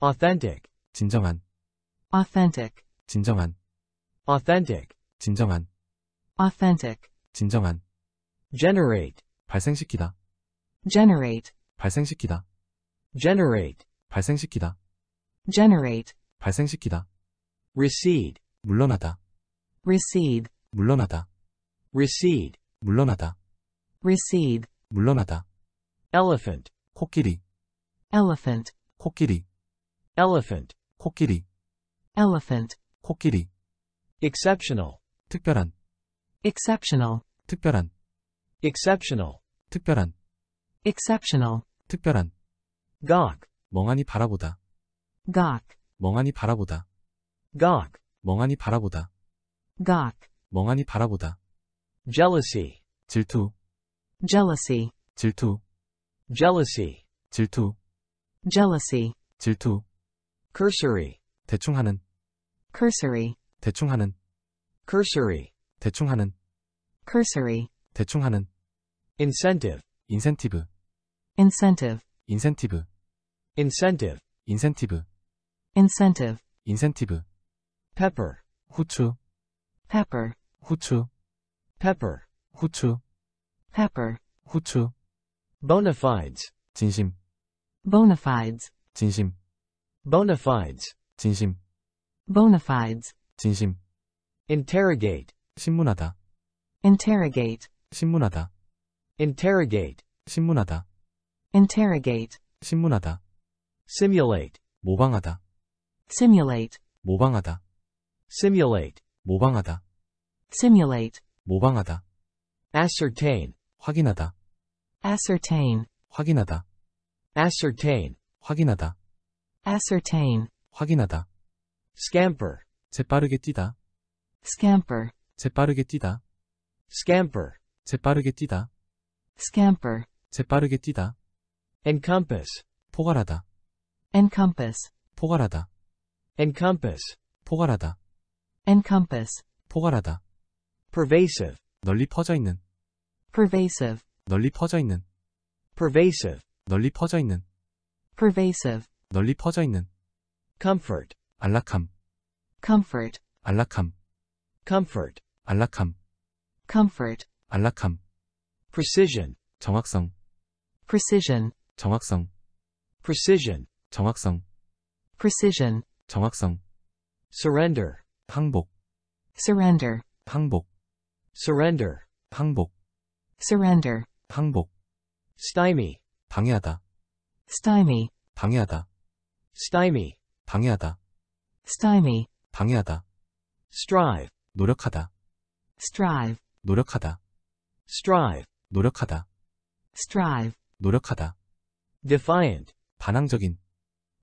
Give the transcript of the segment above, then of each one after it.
authentic 진정한 authentic 진정한 authentic 진정한 authentic 진정한 generate 발생시키다 generate 발생시키다 generate 발생시키다 generate 발생시키다 recede 물러나다 recede 물러나다 recede 물러나다 recede 물러나다 elephant 코끼리 elephant 코끼리 elephant, 코끼리 elephant, 코끼리 exceptional, 특별한 exceptional, 특별한 exceptional, 특별한 exceptional, 특별한 gawk, 멍하니 바라보다 gawk, 멍하니 바라보다 gawk, 멍하니 바라보다 gawk, 멍하니 바라보다 jealousy, 질투 jealousy, 질투 jealousy, 질투 jealousy, 질투 cursory 대충하는. cursory 대충하는. cursory 대충하는. cursory 대충하는. incentive 인센티브 incentive 인센티브 incentive 인센티브 incentive 인센티브 pepper 후추 pepper 후추 pepper 후추 pepper 후추 bona fides 진심 bona fides 진심 bona fides 진심 bona fides 진심 interrogate 신문하다 interrogate 신문하다 interrogate 신문하다 interrogate 신문하다 simulate 모방하다 simulate 모방하다 simulate 모방하다 simulate 모방하다 ascertain 확인하다 ascertain 확인하다 ascertain 확인하다 ascertain, 확인하다. scamper, 재빠르게 뛰다. scamper, 재빠르게 뛰다. scamper, 재빠르게 뛰다. scamper, 재빠르게 뛰다. encompass, 포괄하다. encompass, 포괄하다. encompass, 포괄하다. encompass, 포괄하다. pervasive, 널리 퍼져 있는. pervasive, 널리 퍼져 있는. pervasive, 널리 퍼져 있는. pervasive, 널리 퍼져 있는 comfort 안락함 comfort 안락함 comfort 안락함 comfort 안락함 precision 정확성 precision 정확성 precision 정확성 precision 정확성 surrender 항복 surrender 항복 surrender 항복 surrender 항복 stymie 방해하다 stymie 방해하다 stymie 방해하다 stymie 방해하다 strive 노력하다 strive 노력하다 strive 노력하다 strive 노력하다 defiant 반항적인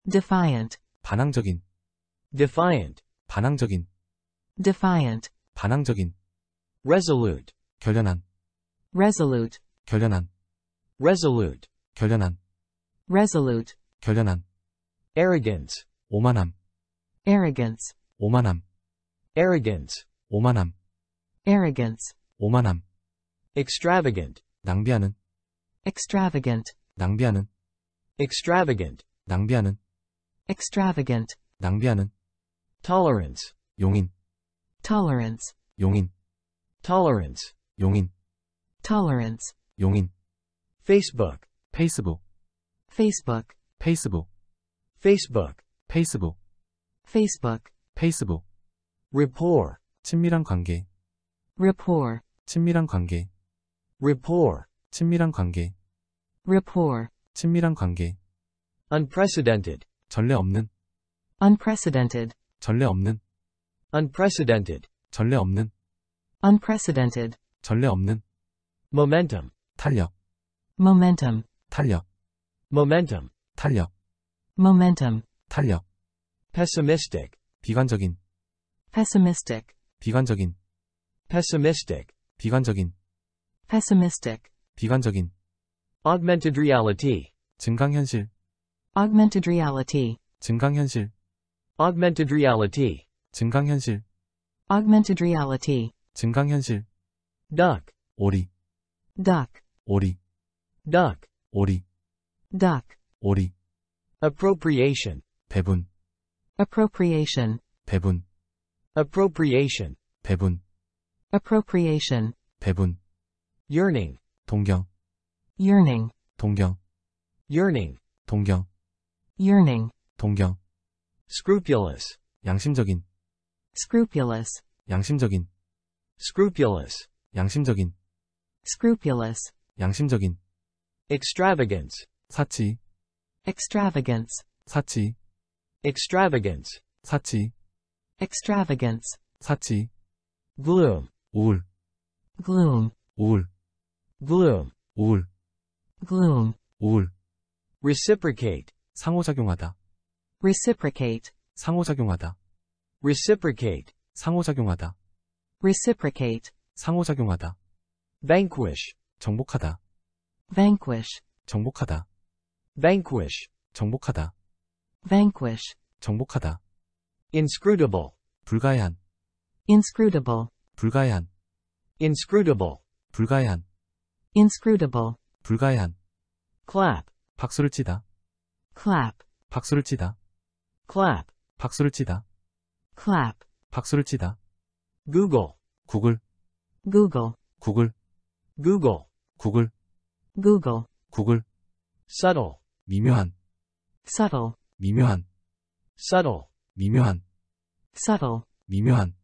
defiant 반항적인 defiant 반항적인 defiant 반항적인 resolute 결연한 resolute 결연한 resolute 결연한 resolute 결연한 arrogance 오만함 arrogance 오만함 arrogance 오만함 arrogance 오만함 extravagant 낭비하는 extravagant 낭비하는 extravagant 낭비하는 extravagant 낭비하는 tolerance 용인 tolerance 용인 tolerance 용인 tolerance 용인 facebook 페이스북 Facebook, 페이스북 Facebook, 페이스북, Facebook, 페이스북, rapport, 친밀한 관계, rapport, 친밀한 관계, rapport, 친밀한 관계, rapport, 친밀한 관계, unprecedented, 전례 없는, unprecedented, 전례 없는, unprecedented, 전례 없는, unprecedented, 전례 없는, momentum, 탄력, momentum, 탄력, momentum, 탄력, momentum 탄력 pessimistic 비관적인 pessimistic 비관적인 pessimistic 비관적인 pessimistic 비관적인 augmented reality 증강현실 augmented reality 증강현실 augmented reality 증강현실 augmented reality 증강현실 duck 오리 duck 오리 duck 오리 duck 오리 appropriation 배분 appropriation 배분 appropriation 배분 appropriation 배분 yearning 동경 yearning 동경 yearning 동경 yearning 동경 scrupulous 양심적인 scrupulous 양심적인 scrupulous 양심적인 scrupulous 양심적인 extravagance 사치 extravagance 사치 extravagance 사치 extravagance 사치 gloom 우울 gloom 우울 gloom 우울 gloom 우울 reciprocate 상호작용하다 reciprocate 상호작용하다 reciprocate 상호작용하다 reciprocate 상호작용하다 vanquish 정복하다 vanquish 정복하다 vanquish 정복하다 vanquish 정복하다 inscrutable 불가한 inscrutable 불가한 inscrutable 불가한 inscrutable 불가한 clap 박수를 치다 clap 박수를 치다 clap 박수를 치다 clap 박수를 치다 google 구글 google 구글 google 구글 google 구글 subtle 미묘한 subtle 미묘한 subtle 미묘한 subtle 미묘한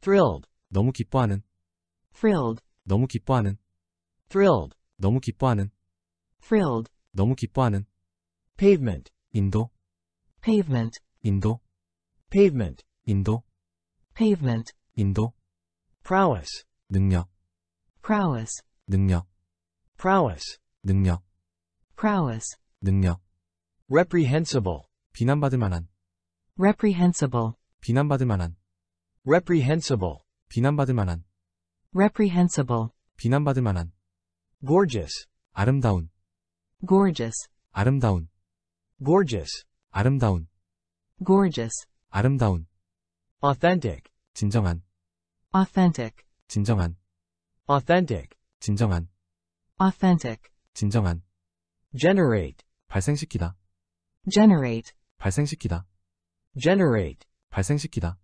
thrilled 너무 기뻐하는 thrilled 너무 기뻐하는 thrilled 너무 기뻐하는 thrilled 너무 기뻐하는 pavement 인도 pavement 인도 pavement 인도 pavement 인도 prowess 능력 prowess 능력 prowess 능력 prowess 능력 reprehensible 비난받을 만한 reprehensible 비난받을 만한 reprehensible 비난받을 만한 reprehensible 비난받을 만한 gorgeous 아름다운 gorgeous 아름다운 gorgeous 아름다운 gorgeous 아름다운 authentic 진정한 authentic 진정한 authentic 진정한 authentic 진정한 generate 발생시키다. generate 발생시키다. generate 발생시키다.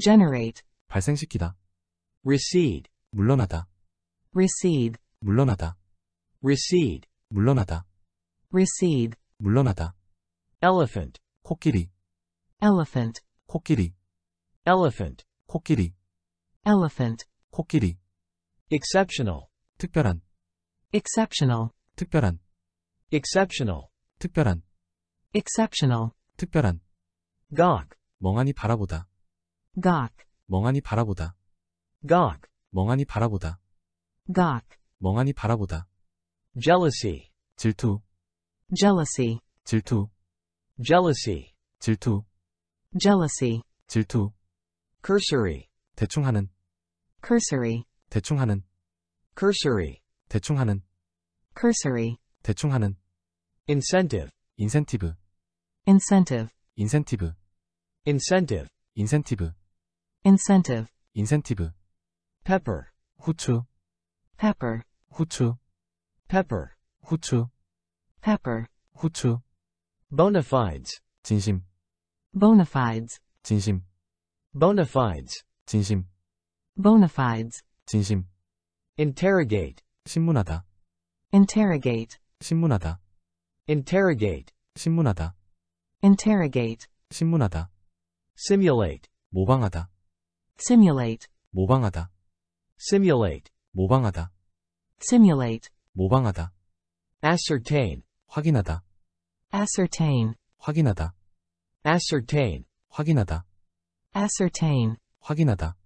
generate 발생시키다. recede 물러나다. recede 물러나다. recede 물러나다. recede 물러나다. elephant 코끼리 elephant 코끼리 elephant 코끼리 elephant 코끼리 exceptional 특별한 exceptional 특별한 exceptional 특별한 exceptional 특별한 gawk 멍하니 바라보다 gawk 멍하니 바라보다 gawk 멍하니 바라보다 gawk 멍하니 바라보다 jealousy 질투 jealousy 질투 jealousy 질투 jealousy 질투 cursory 대충 하는 cursory 대충 하는 cursory 대충 하는 cursory 대충 하는 incentive 인센티브 incentive 인센티브 incentive 인센티브 incentive 인센티브 pepper 후추 pepper 후추 pepper 후추 pepper 후추 bona fides 진심 bona fides 진심 bona fides 진심 bona fides 진심 interrogate 신문하다 interrogate 신문하다. interrogate 신문하다. interrogate 신문하다. simulate 모방하다. simulate 모방하다. simulate 모방하다. simulate 모방하다. ascertain 확인하다. ascertain 확인하다. ascertain 확인하다. ascertain 확인하다.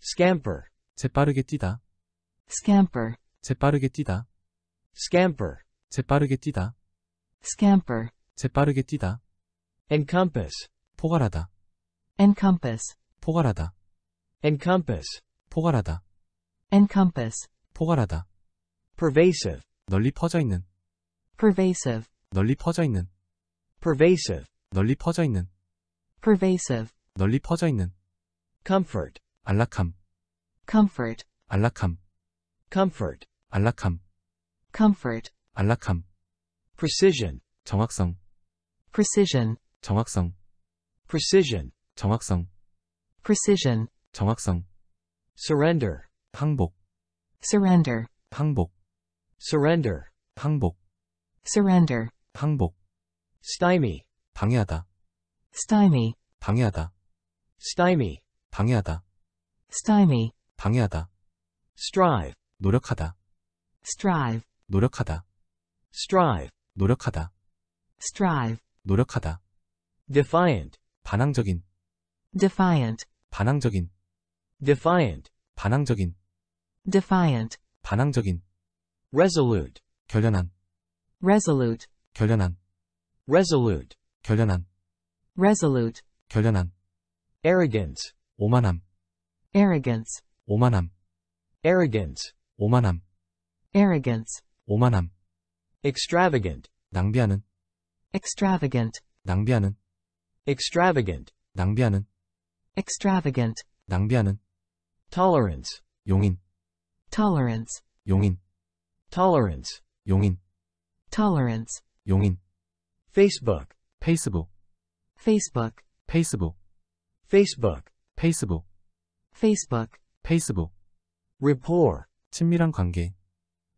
scamper 재빠르게 뛰다. scamper 재빠르게 뛰다. scamper 재빠르게 뛰다. scamper. 재빠르게 뛰다. encompass. 포괄하다. encompass. 포괄하다. encompass. 포괄하다. encompass. 포괄하다. pervasive. 널리 퍼져 있는. pervasive. 널리 퍼져 있는. pervasive. 널리 퍼져 있는. pervasive. 널리 퍼져 있는. comfort. 안락함. comfort. 안락함. comfort. 안락함. comfort. 안락함 precision 정확성 precision 정확성 precision 정확성 precision 정확성 surrender 항복 surrender 항복 surrender 항복 surrender 항복 stymie 방해하다 stymie 방해하다 stymie 방해하다 stymie 방해하다 strive 노력하다 strive 노력하다 strive 노력하다 strive 노력하다 defiant 반항적인 defiant 반항적인 defiant 반항적인 defiant 반항적인 resolute 결연한 resolute 결연한 resolute 결연한 resolute 결연한 arrogance 오만함 arrogance 오만함 arrogance 오만함 arrogance 오만함 extravagant 낭비하는 extravagant 낭비하는 extravagant 낭비하는 extravagant 낭비하는 tolerance 용인 tolerance 용인 tolerance 용인 tolerance 용인 facebook 페이스북 facebook 페이스북 facebook 페이스북 facebook 페이스북 rapport 친밀한 관계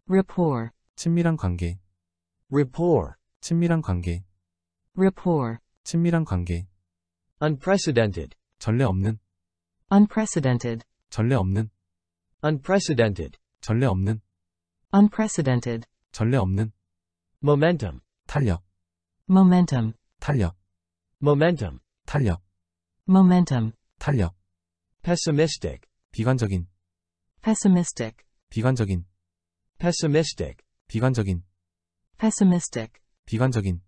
rapport 친밀한 관계 rapport, 친밀한 관계. rapport, 친밀한 관계. unprecedented, 전례 없는. unprecedented, 전례 없는. unprecedented, 전례 없는. unprecedented, 전례 없는. momentum, 탄력. momentum, 탄력. momentum, 탄력. momentum, 탄력. pessimistic, 비관적인. pessimistic, 비관적인. pessimistic, 비관적인. pessimistic, 비관적인,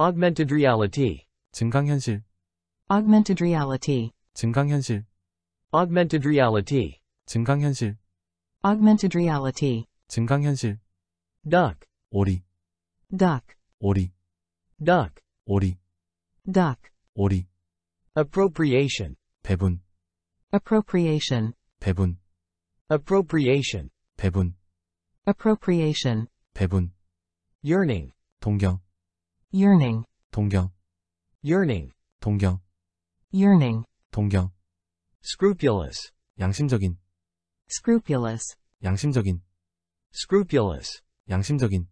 augmented reality, 증강현실, augmented reality, 증강현실, augmented reality, 증강현실, augmented reality, 증강현실, duck, 오리, duck, 오리, duck, 오리, duck, 오리, appropriation, 배분, appropriation, 배분, appropriation, 배분, appropriation, 배분 yearning 동경 yearning 동경 yearning 동경 yearning 동경 scrupulous 양심적인 scrupulous 양심적인 scrupulous 양심적인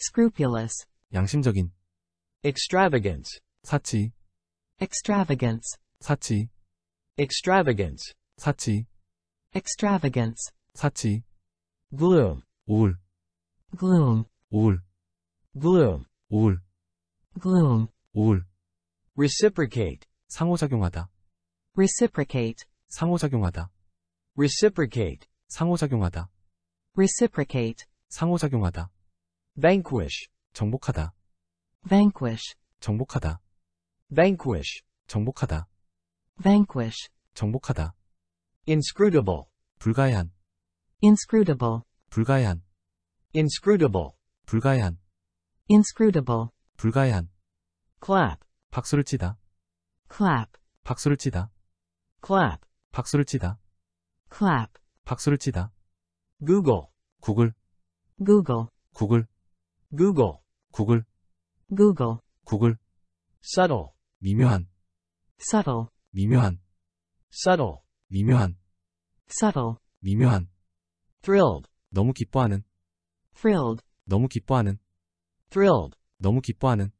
scrupulous 양심적인 extravagance 사치 extravagance 사치 extravagance 사치 extravagance 사치 gloom 우울 gloom 우울 gloom, 우울, gloom, 우울, reciprocate, 상호작용하다, reciprocate, 상호작용하다, reciprocate, 상호작용하다, reciprocate, 상호작용하다, vanquish, 정복하다, vanquish, 정복하다, vanquish, 정복하다, vanquish, 정복하다, inscrutable, 불가한, inscrutable, 불가한, inscrutable, 불가한 inscrutable 불가해한 clap 박수를 치다 clap 박수를 치다 clap 박수를 치다 clap 박수를 치다 Google 구글 Google 구글 Google 구글 Google 구글 subtle 미묘한 subtle 미묘한 subtle 미묘한 subtle 미묘한 thrilled 너무 기뻐하는 thrilled 너무 기뻐하는 thrilled 너무 기뻐하는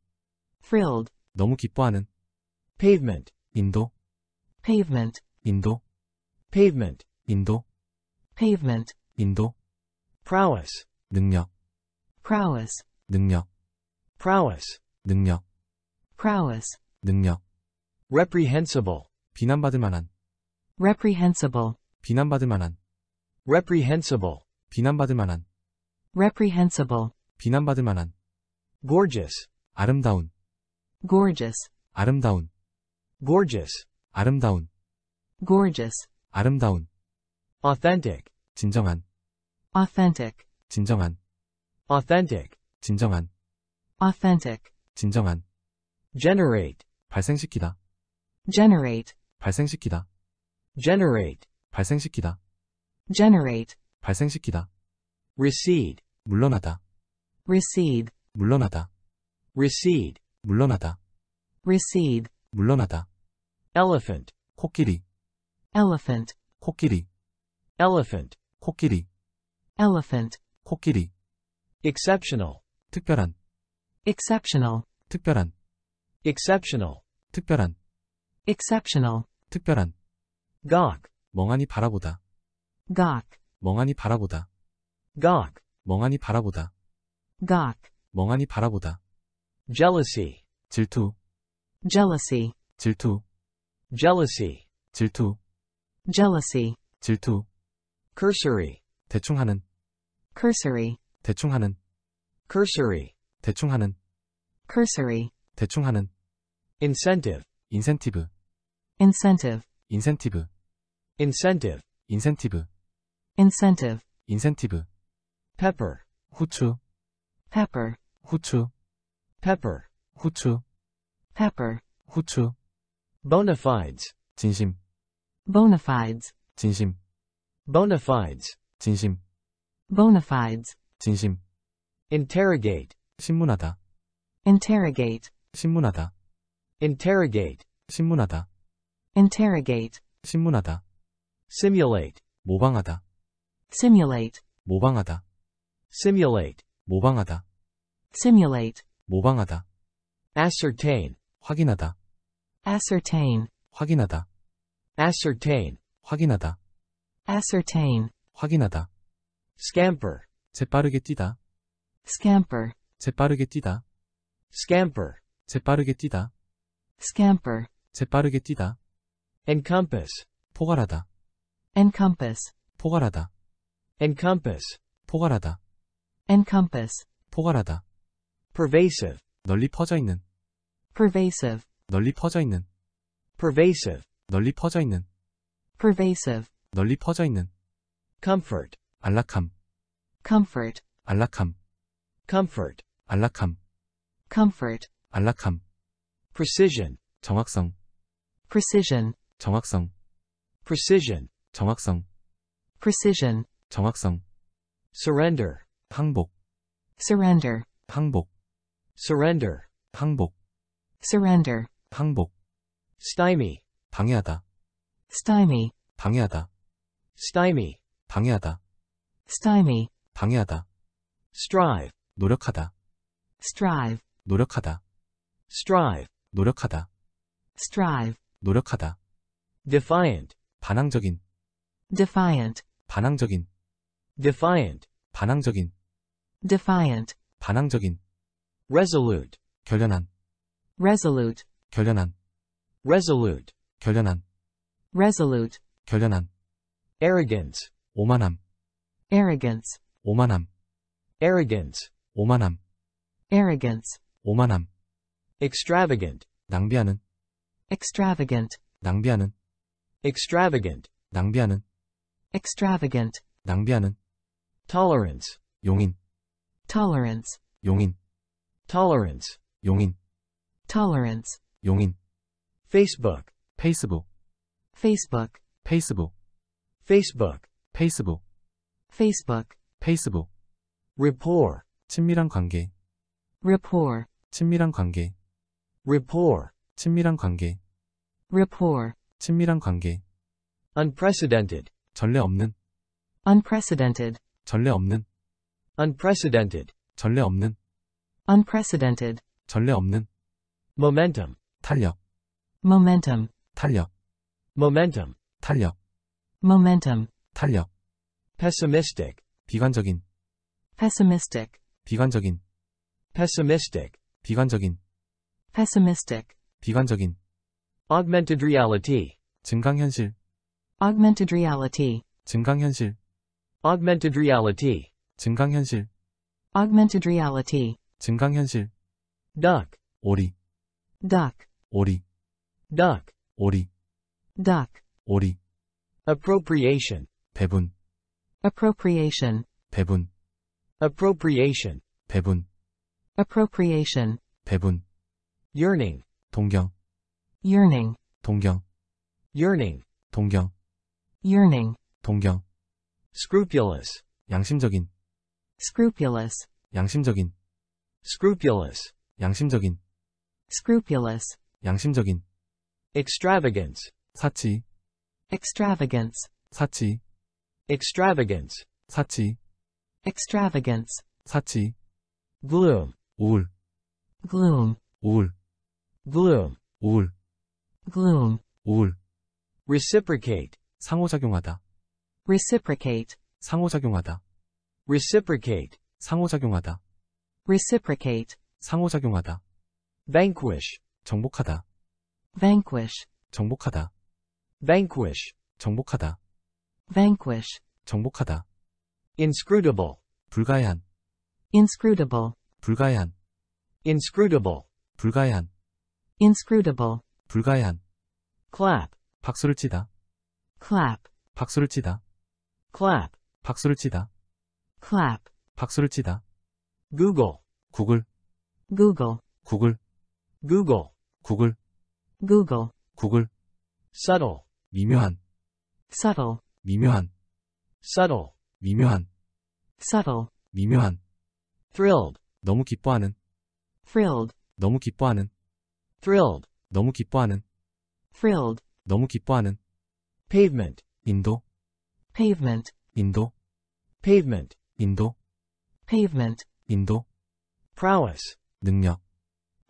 thrilled 너무 기뻐하는 pavement 인도 pavement 인도 pavement 인도 pavement 인도 prowess 능력 prowess 능력 prowess 능력 prowess 능력 reprehensible 비난받을 만한 reprehensible 비난받을 만한 reprehensible 비난받을 만한 reprehensible 비난받을 만한 gorgeous 아름다운 gorgeous 아름다운 gorgeous 아름다운 gorgeous 아름다운 authentic 진정한 authentic 진정한 authentic 진정한 authentic 진정한 generate 발생시키다 generate 발생시키다 generate 발생시키다 generate 발생시키다 recede 물러나다 recede 물러나다 recede 물러나다 recede 물러나다 elephant 코끼리 elephant 코끼리 elephant 코끼리 elephant 코끼리 exceptional 특별한 exceptional 특별한 exceptional 특별한 exceptional 특별한 gawk 멍하니 바라보다 gawk 멍하니 바라보다 gawk 멍하니 바라보다 gawk 멍하니 바라보다. jealousy 질투 jealousy 질투 jealousy 질투 jealousy 질투 cursory 대충 하는 cursory 대충 하는 cursory 대충 하는 cursory 대충 하는 incentive 인센티브 incentive 인센티브 incentive 인센티브 incentive 인센티브 pepper 후추 pepper 후추 pepper 후추 pepper 후추 bona fides 진심 bona fides 진심 bona fides 진심 bona fides 진심 interrogate 신문하다 interrogate 신문하다 interrogate 신문하다 interrogate 신문하다 simulate 모방하다 simulate 모방하다 simulate 모방하다. simulate. 모방하다. ascertain. 확인하다. ascertain. 확인하다. ascertain. 확인하다. ascertain. 확인하다. scamper. 재빠르게 뛰다. scamper. 재빠르게 뛰다. scamper. 재빠르게 뛰다. scamper. 재빠르게 뛰다. encompass. 포괄하다. encompass. 포괄하다. encompass. 포괄하다. encompass, 포괄하다, pervasive, 널리 퍼져 있는, pervasive, 널리 퍼져 있는, pervasive, 널리 퍼져 있는, pervasive, 널리 퍼져 있는, comfort, 안락함, comfort, 안락함, comfort, 안락함, comfort, 안락함, precision, 정확성, precision, 정확성, precision, 정확성, precision, 정확성, surrender, 항복 surrender 항복 surrender 항복 surrender 항복 stymie 방해하다 stymie 방해하다 stymie 방해하다 stymie 방해하다 strive 노력하다 strive 노력하다 strive 노력하다 strive 노력하다 defiant 반항적인 defiant 반항적인 defiant 반항적인 defiant, 반항적인, resolute, 결연한, resolute, 결연한, resolute, 결연한, resolute, 결연한, arrogance, 오만함, arrogance, 오만함, arrogance, 오만함, arrogance, 오만함, extravagant, 낭비하는, extravagant, 낭비하는, extravagant, 낭비하는, extravagant, 낭비하는, tolerance, 용인, tolerance 용인 tolerance 용인 tolerance 용인 Facebook 페이스북 Facebook 페이스북 Facebook 페이스북 Facebook 페이스북 rapport 친밀한 관계 rapport 친밀한 관계 rapport 친밀한 관계 rapport 친밀한 관계 unprecedented 전례 없는 unprecedented 전례 없는 unprecedented 전례 없는 unprecedented 전례 없는 momentum 탄력 momentum 탄력 momentum 탄력 momentum 탄력 pessimistic 비관적인 pessimistic 비관적인 pessimistic 비관적인 pessimistic 비관적인 augmented reality 증강현실 augmented reality 증강현실 augmented reality 증강현실 augmented reality 증강현실 duck 오리 duck 오리 duck 오리 duck 오리 appropriation 배분 appropriation 배분 appropriation 배분 appropriation 배분 yearning 동경 yearning 동경 yearning 동경 yearning 동경 scrupulous 양심적인 scrupulous 양심적인 scrupulous 양심적인 scrupulous 양심적인 extravagance 사치 extravagance 사치 extravagance 사치 extravagance 사치 gloom 우울 gloom 우울 gloom 우울 gloom 우울 reciprocate 상호작용하다 reciprocate 상호작용하다 reciprocate 상호작용하다 reciprocate 상호작용하다 vanquish 정복하다 vanquish 정복하다 vanquish 정복하다 vanquish 정복하다 inscrutable 불가한 inscrutable 불가한 inscrutable 불가한 inscrutable 불가한 clap 박수를 치다 clap 박수를 치다 clap 박수를 치다 clap, 박수를 치다. Google, 구글, Google, 구글, Google, 구글, Google, 구글. subtle, 미묘한, subtle, 미묘한, subtle, 미묘한, subtle, 미묘한. thrilled, 너무 기뻐하는, thrilled, 너무 기뻐하는, thrilled, 너무 기뻐하는, thrilled, 너무 기뻐하는. pavement, 인도, pavement, 인도, pavement, 인도 pavement 인도 prowess 능력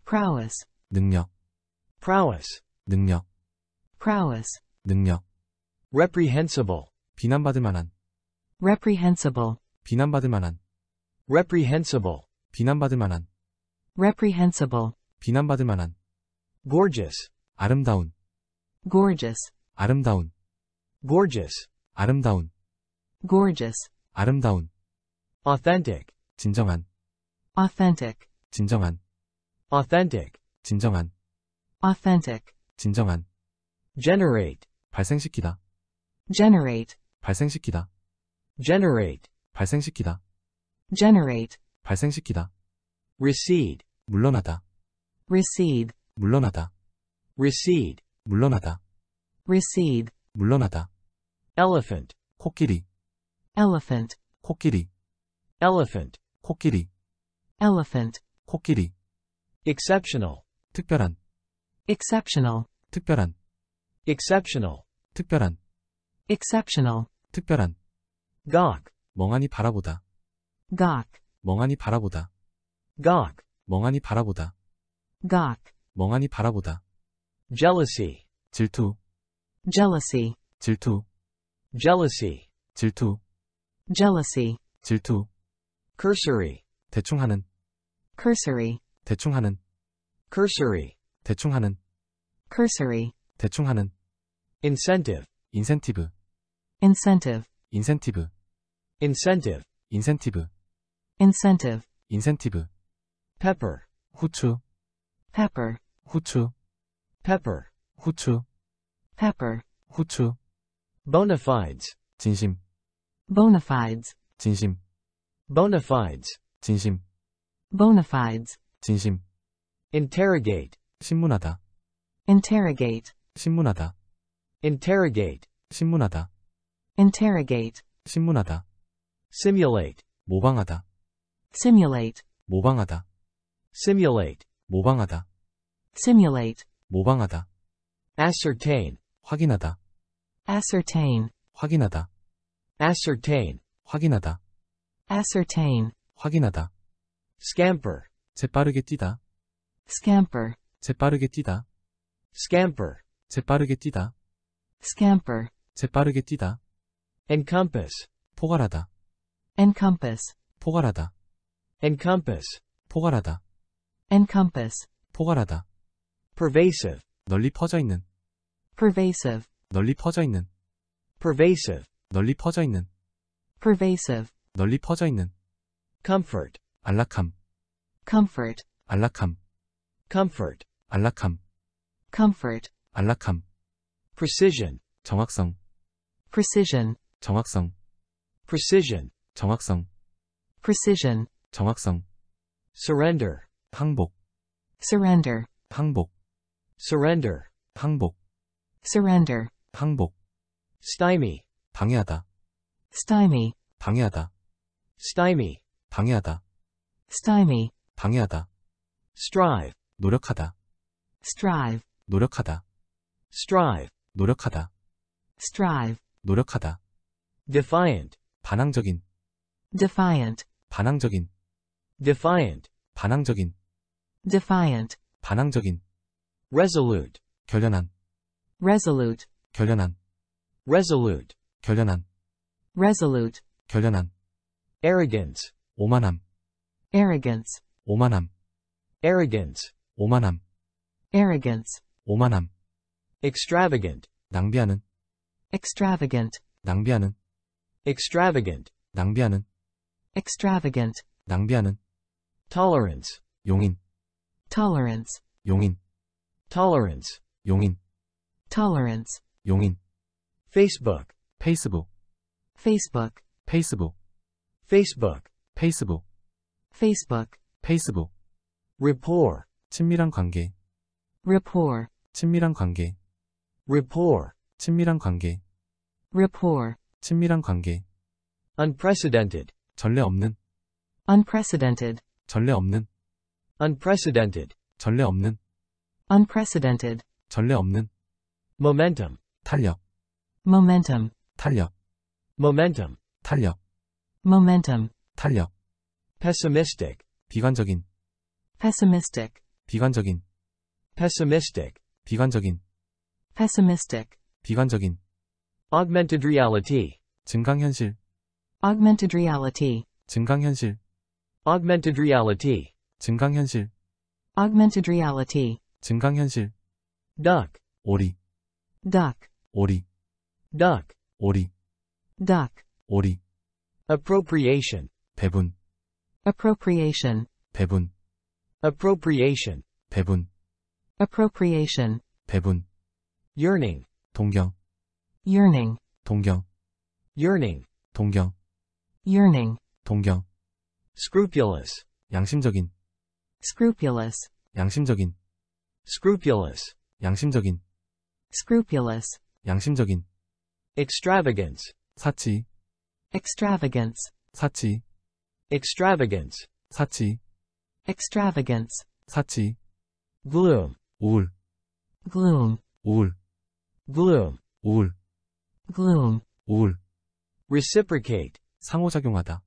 prowess 능력 prowess 능력 prowess 능력 reprehensible 비난받을 만한 reprehensible 비난받을 만한 reprehensible 비난받을 만한 reprehensible 비난받을 만한 gorgeous 아름다운 gorgeous 아름다운 gorgeous 아름다운 gorgeous 아름다운 authentic 진정한 authentic 진정한 authentic 진정한 authentic 진정한 generate 발생시키다 generate 발생시키다 generate 발생시키다 generate 발생시키다 recede 물러나다 recede 물러나다 recede 물러나다 recede 물러나다 elephant 코끼리 elephant 코끼리 elephant, 코끼리 elephant, 코끼리 exceptional, 특별한 exceptional, 특별한 exceptional, 특별한 exceptional, 특별한 gawk, 멍하니 바라보다 gawk, 멍하니 바라보다 gawk, 멍하니 바라보다 gawk, 멍하니 바라보다 jealousy, 질투 jealousy, 질투 jealousy, 질투 jealousy, 질투 cursory 대충 하는 cursory 대충 하는 cursory 대충 하는 cursory 대충 하는 incentive 인센티브 incentive 인센티브 incentive 인센티브 incentive 인센티브 pepper 후추 pepper 후추 pepper 후추 pepper 후추 bona fides 진심 bona fides 진심 bona fides 진심 bona fides 진심 interrogate 신문하다 interrogate 신문하다 interrogate 신문하다 interrogate 신문하다 simulate 모방하다 simulate 모방하다 simulate 모방하다 simulate 모방하다 ascertain 확인하다 ascertain 확인하다 ascertain 확인하다 ascertain, 확인하다. scamper, 재빠르게 뛰다. scamper, 재빠르게 뛰다. scamper, 재빠르게 뛰다. scamper, 재빠르게 뛰다. encompass, 포괄하다. encompass, 포괄하다. encompass, 포괄하다. encompass, 포괄하다. pervasive, 널리 퍼져 있는. pervasive, 널리 퍼져 있는. pervasive, 널리 퍼져 있는. pervasive, 널리 퍼져 있는 comfort 안락함 comfort 안락함 comfort 안락함 comfort 안락함 precision 정확성 precision 정확성 precision 정확성 precision 정확성 surrender 항복 surrender 항복 surrender 항복 surrender 항복 stymie 방해하다 stymie 방해하다 stymie, 방해하다, stymie, 방해하다, strive, 노력하다, strive, 노력하다, strive, 노력하다, strive, 노력하다, defiant, 반항적인, defiant, 반항적인, defiant, 반항적인, defiant, 반항적인, resolute, 결연한, resolute, 결연한, resolute, 결연한, resolute, 결연한, arrogance 오만함 arrogance 오만함 arrogance 오만함 arrogance 오만함 extravagant 낭비하는 extravagant 낭비하는 extravagant 낭비하는 extravagant 낭비하는 tolerance 용인 tolerance 용인 tolerance 용인 tolerance 용인 facebook 페이스북 Facebook, 페이스북 Facebook, 페이스북, Facebook, 페이스북. rapport, 친밀한 관계, rapport, 친밀한 관계, rapport, 친밀한 관계, rapport, 친밀한 관계. unprecedented, 전례 없는, unprecedented, 전례 없는, unprecedented, 전례 없는, unprecedented, 전례 없는. momentum, 탄력, momentum, 탄력, momentum, 탄력. momentum 탄력 pessimistic 비관적인 pessimistic 비관적인 pessimistic 비관적인 pessimistic 비관적인 augmented reality 증강현실 augmented reality 증강현실 augmented reality 증강현실 augmented reality 증강현실 duck 오리 duck 오리 duck 오리 duck 오리 appropriation 배분 appropriation 배분 appropriation 배분 appropriation 배분 yearning 동경 yearning 동경 yearning 동경 yearning 동경 scrupulous 양심적인 scrupulous 양심적인 scrupulous 양심적인 scrupulous 양심적인 extravagance 사치 extravagance 사치 extravagance 사치 extravagance 사치 gloom 우울 gloom 우울 gloom 우울 gloom 우울 reciprocate 상호작용하다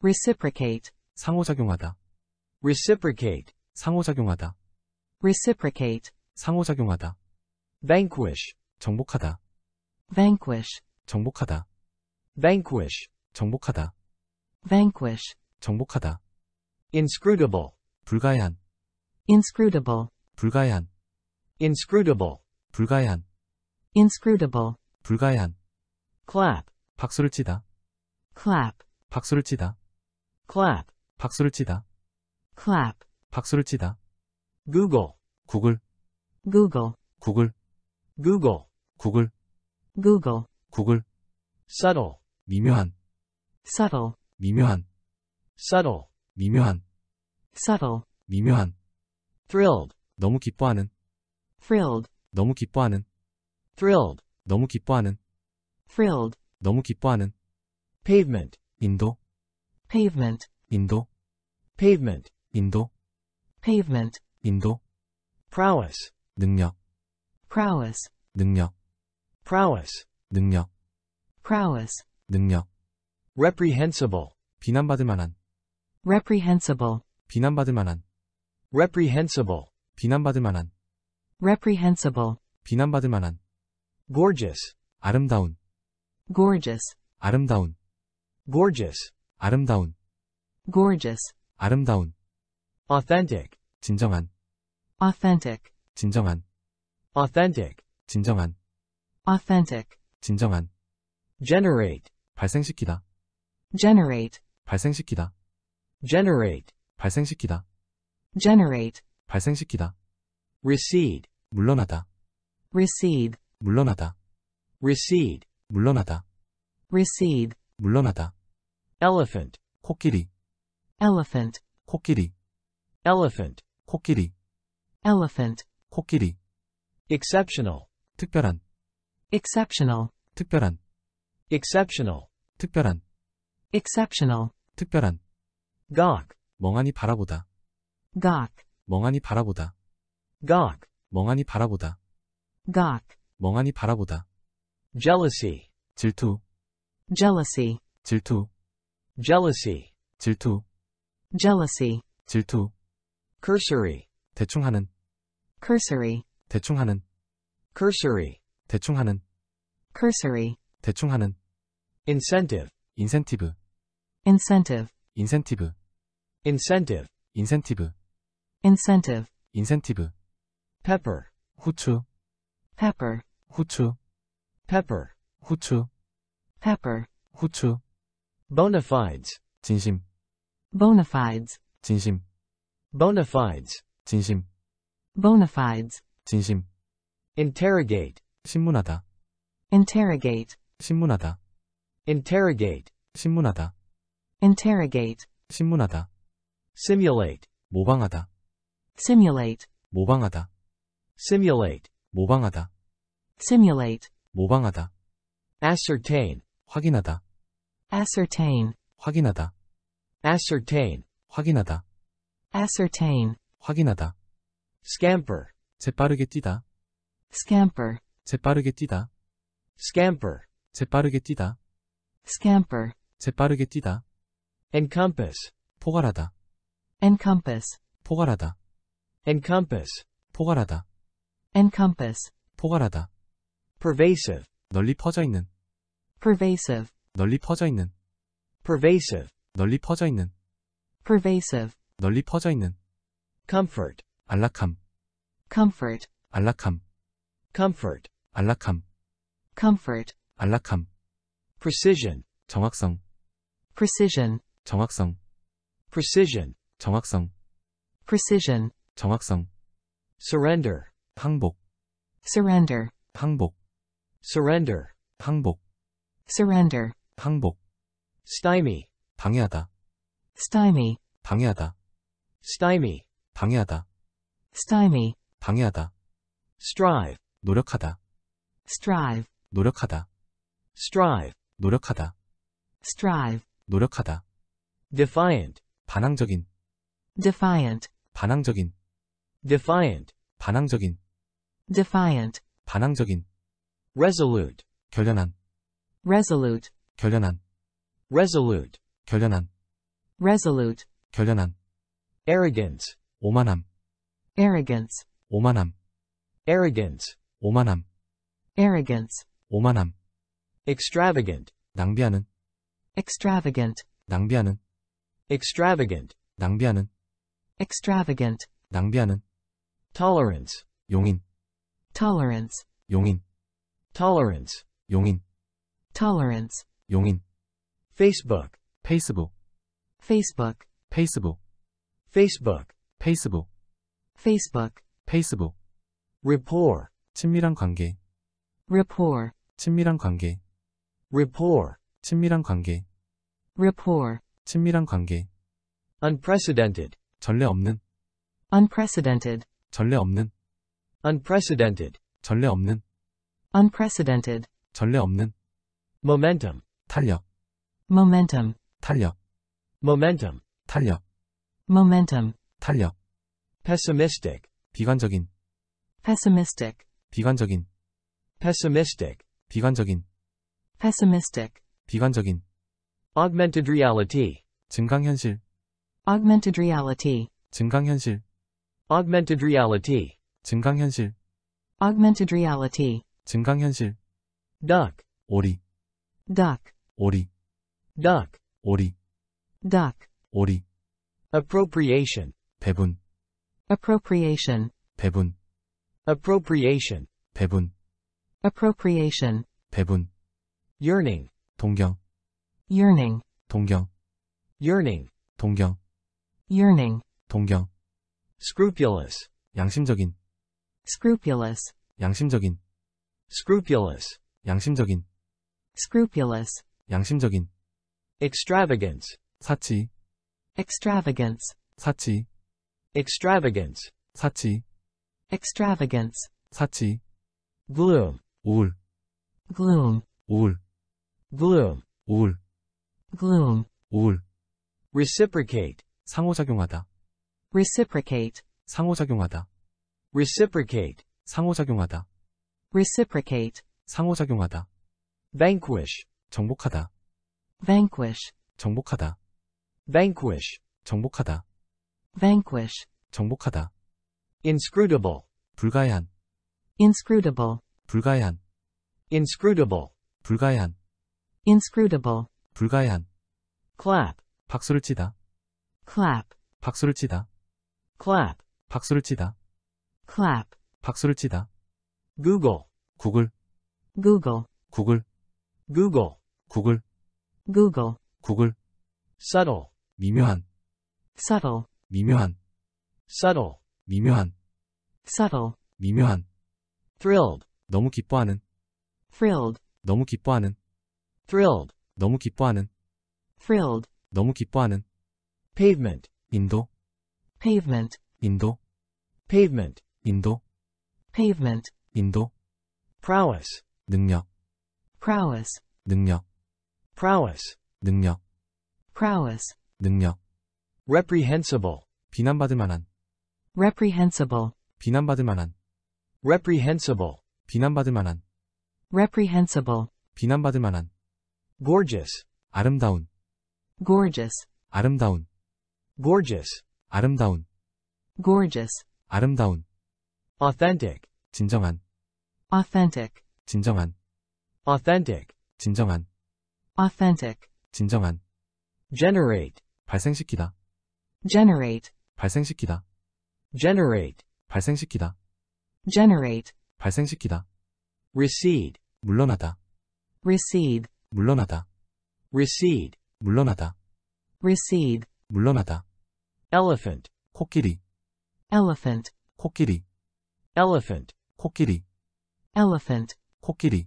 reciprocate 상호작용하다 reciprocate 상호작용하다 reciprocate 상호작용하다 vanquish 정복하다 vanquish 정복하다 vanquish 정복하다 vanquish 정복하다 inscrutable 불가한 inscrutable 불가한 inscrutable 불가한 inscrutable 불가한 clap 박수를 치다 clap 박수를 치다 clap 박수를 치다 clap 박수를 치다 google 구글 google 구글 google 구글 google 구글 subtle 미묘한 subtle 미묘한 subtle 미묘한 subtle 미묘한 thrilled 너무 기뻐하는 thrilled 너무 기뻐하는 thrilled 너무 기뻐하는 thrilled 너무 기뻐하는 pavement 인도 pavement 인도 pavement 인도 pavement 인도 prowess 능력 prowess 능력 prowess 능력 prowess 능력 reprehensible 비난받을 만한 reprehensible 비난받을 만한 reprehensible 비난받을 만한 reprehensible 비난받을 만한 gorgeous 아름다운 gorgeous 아름다운 gorgeous 아름다운 gorgeous 아름다운 authentic 진정한 authentic 진정한 authentic 진정한 authentic 진정한 generate 발생시키다 generate 발생시키다 generate 발생시키다 generate 발생시키다 recede 물러나다 recede 물러나다 recede 물러나다 recede 물러나다 elephant 코끼리 elephant 코끼리 elephant 코끼리 elephant 코끼리 exceptional 특별한 exceptional 특별한 exceptional 특별한 exceptional 특별한 gawk 멍하니 바라보다 gawk 멍하니 바라보다 gawk 멍하니 바라보다 gawk 멍하니 바라보다 jealousy 질투 jealousy 질투 jealousy 질투 jealousy 질투 cursory 대충 하는 cursory 대충 하는 cursory 대충 하는 cursory 대충 하는 incentive incentive, incentive incentive, incentive 인센티브 incentive 인센티브 pepper 후추 pepper 후추 pepper 후추 pepper 후추 bona fides 진심 bona fides 진심 bona fides 진심 bona fides 진심 interrogate 신문하다 interrogate 신문하다 interrogate 신문하다 interrogate 신문하다 simulate 모방하다 simulate 모방하다 simulate 모방하다 simulate 모방하다 ascertain 확인하다 ascertain 확인하다 ascertain 확인하다 ascertain 확인하다 scamper 재빠르게 뛰다 scamper 재빠르게 뛰다 scamper 재빠르게 뛰다 scamper, 재빠르게 뛰다, encompass, 포괄하다, encompass, 포괄하다, encompass, 포괄하다, encompass, 포괄하다, pervasive, 널리 퍼져 있는, pervasive, 널리 퍼져 있는, pervasive, 널리 퍼져 있는, pervasive, 널리 퍼져 있는, comfort, 안락함, comfort, 안락함, comfort, 안락함, comfort, 안락함, precision 정확성 precision 정확성 precision 정확성 precision 정확성 surrender 항복 surrender 항복 surrender 항복 surrender 항복 stymie 방해하다 stymie 방해하다 stymie 방해하다 stymie 방해하다 strive 노력하다 strive 노력하다 strive 노력하다. strive. 노력하다. defiant. 반항적인. defiant. 반항적인. defiant. 반항적인. defiant. 반항적인. resolute. 결연한. resolute. 결연한. resolute. 결연한. resolute. 결연한. arrogance. 오만함. arrogance. 오만함. arrogance. 오만함. arrogance. 오만함. extravagant 낭비하는 extravagant 낭비하는 extravagant 낭비하는 extravagant 낭비하는 tolerance 용인 tolerance 용인 tolerance 용인 tolerance 용인 Facebook 페이스북 Facebook 페이스북 Facebook 페이스북 Facebook 페이스북 rapport 친밀한 관계 rapport 친밀한 관계 rapport, 친밀한 관계. rapport, 친밀한 관계. unprecedented, 전례 없는. unprecedented, 전례 없는. unprecedented, 전례 없는. unprecedented, 전례 없는. momentum, 탄력. momentum, 탄력. momentum, 탄력. momentum, 탄력. pessimistic, 비관적인. pessimistic, 비관적인. pessimistic, 비관적인. pessimistic, 비관적인, augmented reality, 증강현실, augmented reality, 증강현실, augmented reality, 증강현실, augmented reality, 증강현실, duck, 오리, duck, 오리, duck, 오리, duck, 오리, appropriation, 배분, appropriation, 배분, appropriation, 배분, appropriation, 배분, yearning 동경 yearning 동경 yearning 동경 yearning 동경 scrupulous 양심적인 scrupulous 양심적인 scrupulous 양심적인 scrupulous 양심적인 extravagance 사치 extravagance 사치 extravagance 사치 extravagance 사치 gloom 우울 gloom 우울 gloom, 우울, gloom, 우울, reciprocate, 상호작용하다, reciprocate, 상호작용하다, reciprocate, 상호작용하다, reciprocate, 상호작용하다, vanquish, 정복하다, vanquish, 정복하다, vanquish, 정복하다, vanquish, 정복하다, inscrutable, 불가해한, inscrutable, 불가해한, inscrutable, 불가해한, inscrutable 불가해한 clap 박수를 치다 clap 박수를 치다 clap 박수를 치다 clap 박수를 치다 Google 구글 Google 구글 Google 구글 Google 구글 subtle 미묘한 subtle 미묘한 subtle 미묘한 subtle 미묘한 thrilled 너무 기뻐하는 thrilled 너무 기뻐하는 thrilled 너무 기뻐하는 thrilled 너무 기뻐하는 pavement 인도 pavement 인도 pavement 인도 pavement 인도 prowess 능력 prowess 능력 prowess 능력 prowess 능력 reprehensible 비난받을 만한 reprehensible 비난받을 만한 reprehensible 비난받을 만한 reprehensible 비난받을 만한 gorgeous 아름다운 gorgeous 아름다운 gorgeous 아름다운 gorgeous 아름다운 authentic 진정한 authentic 진정한 authentic 진정한 authentic 진정한 generate 발생시키다 generate 발생시키다 generate 발생시키다 generate 발생시키다 recede 물러나다 recede 물러나다. recede, 물러나다. recede, 물러나다. elephant, 코끼리. elephant, 코끼리. elephant, 코끼리. elephant, 코끼리.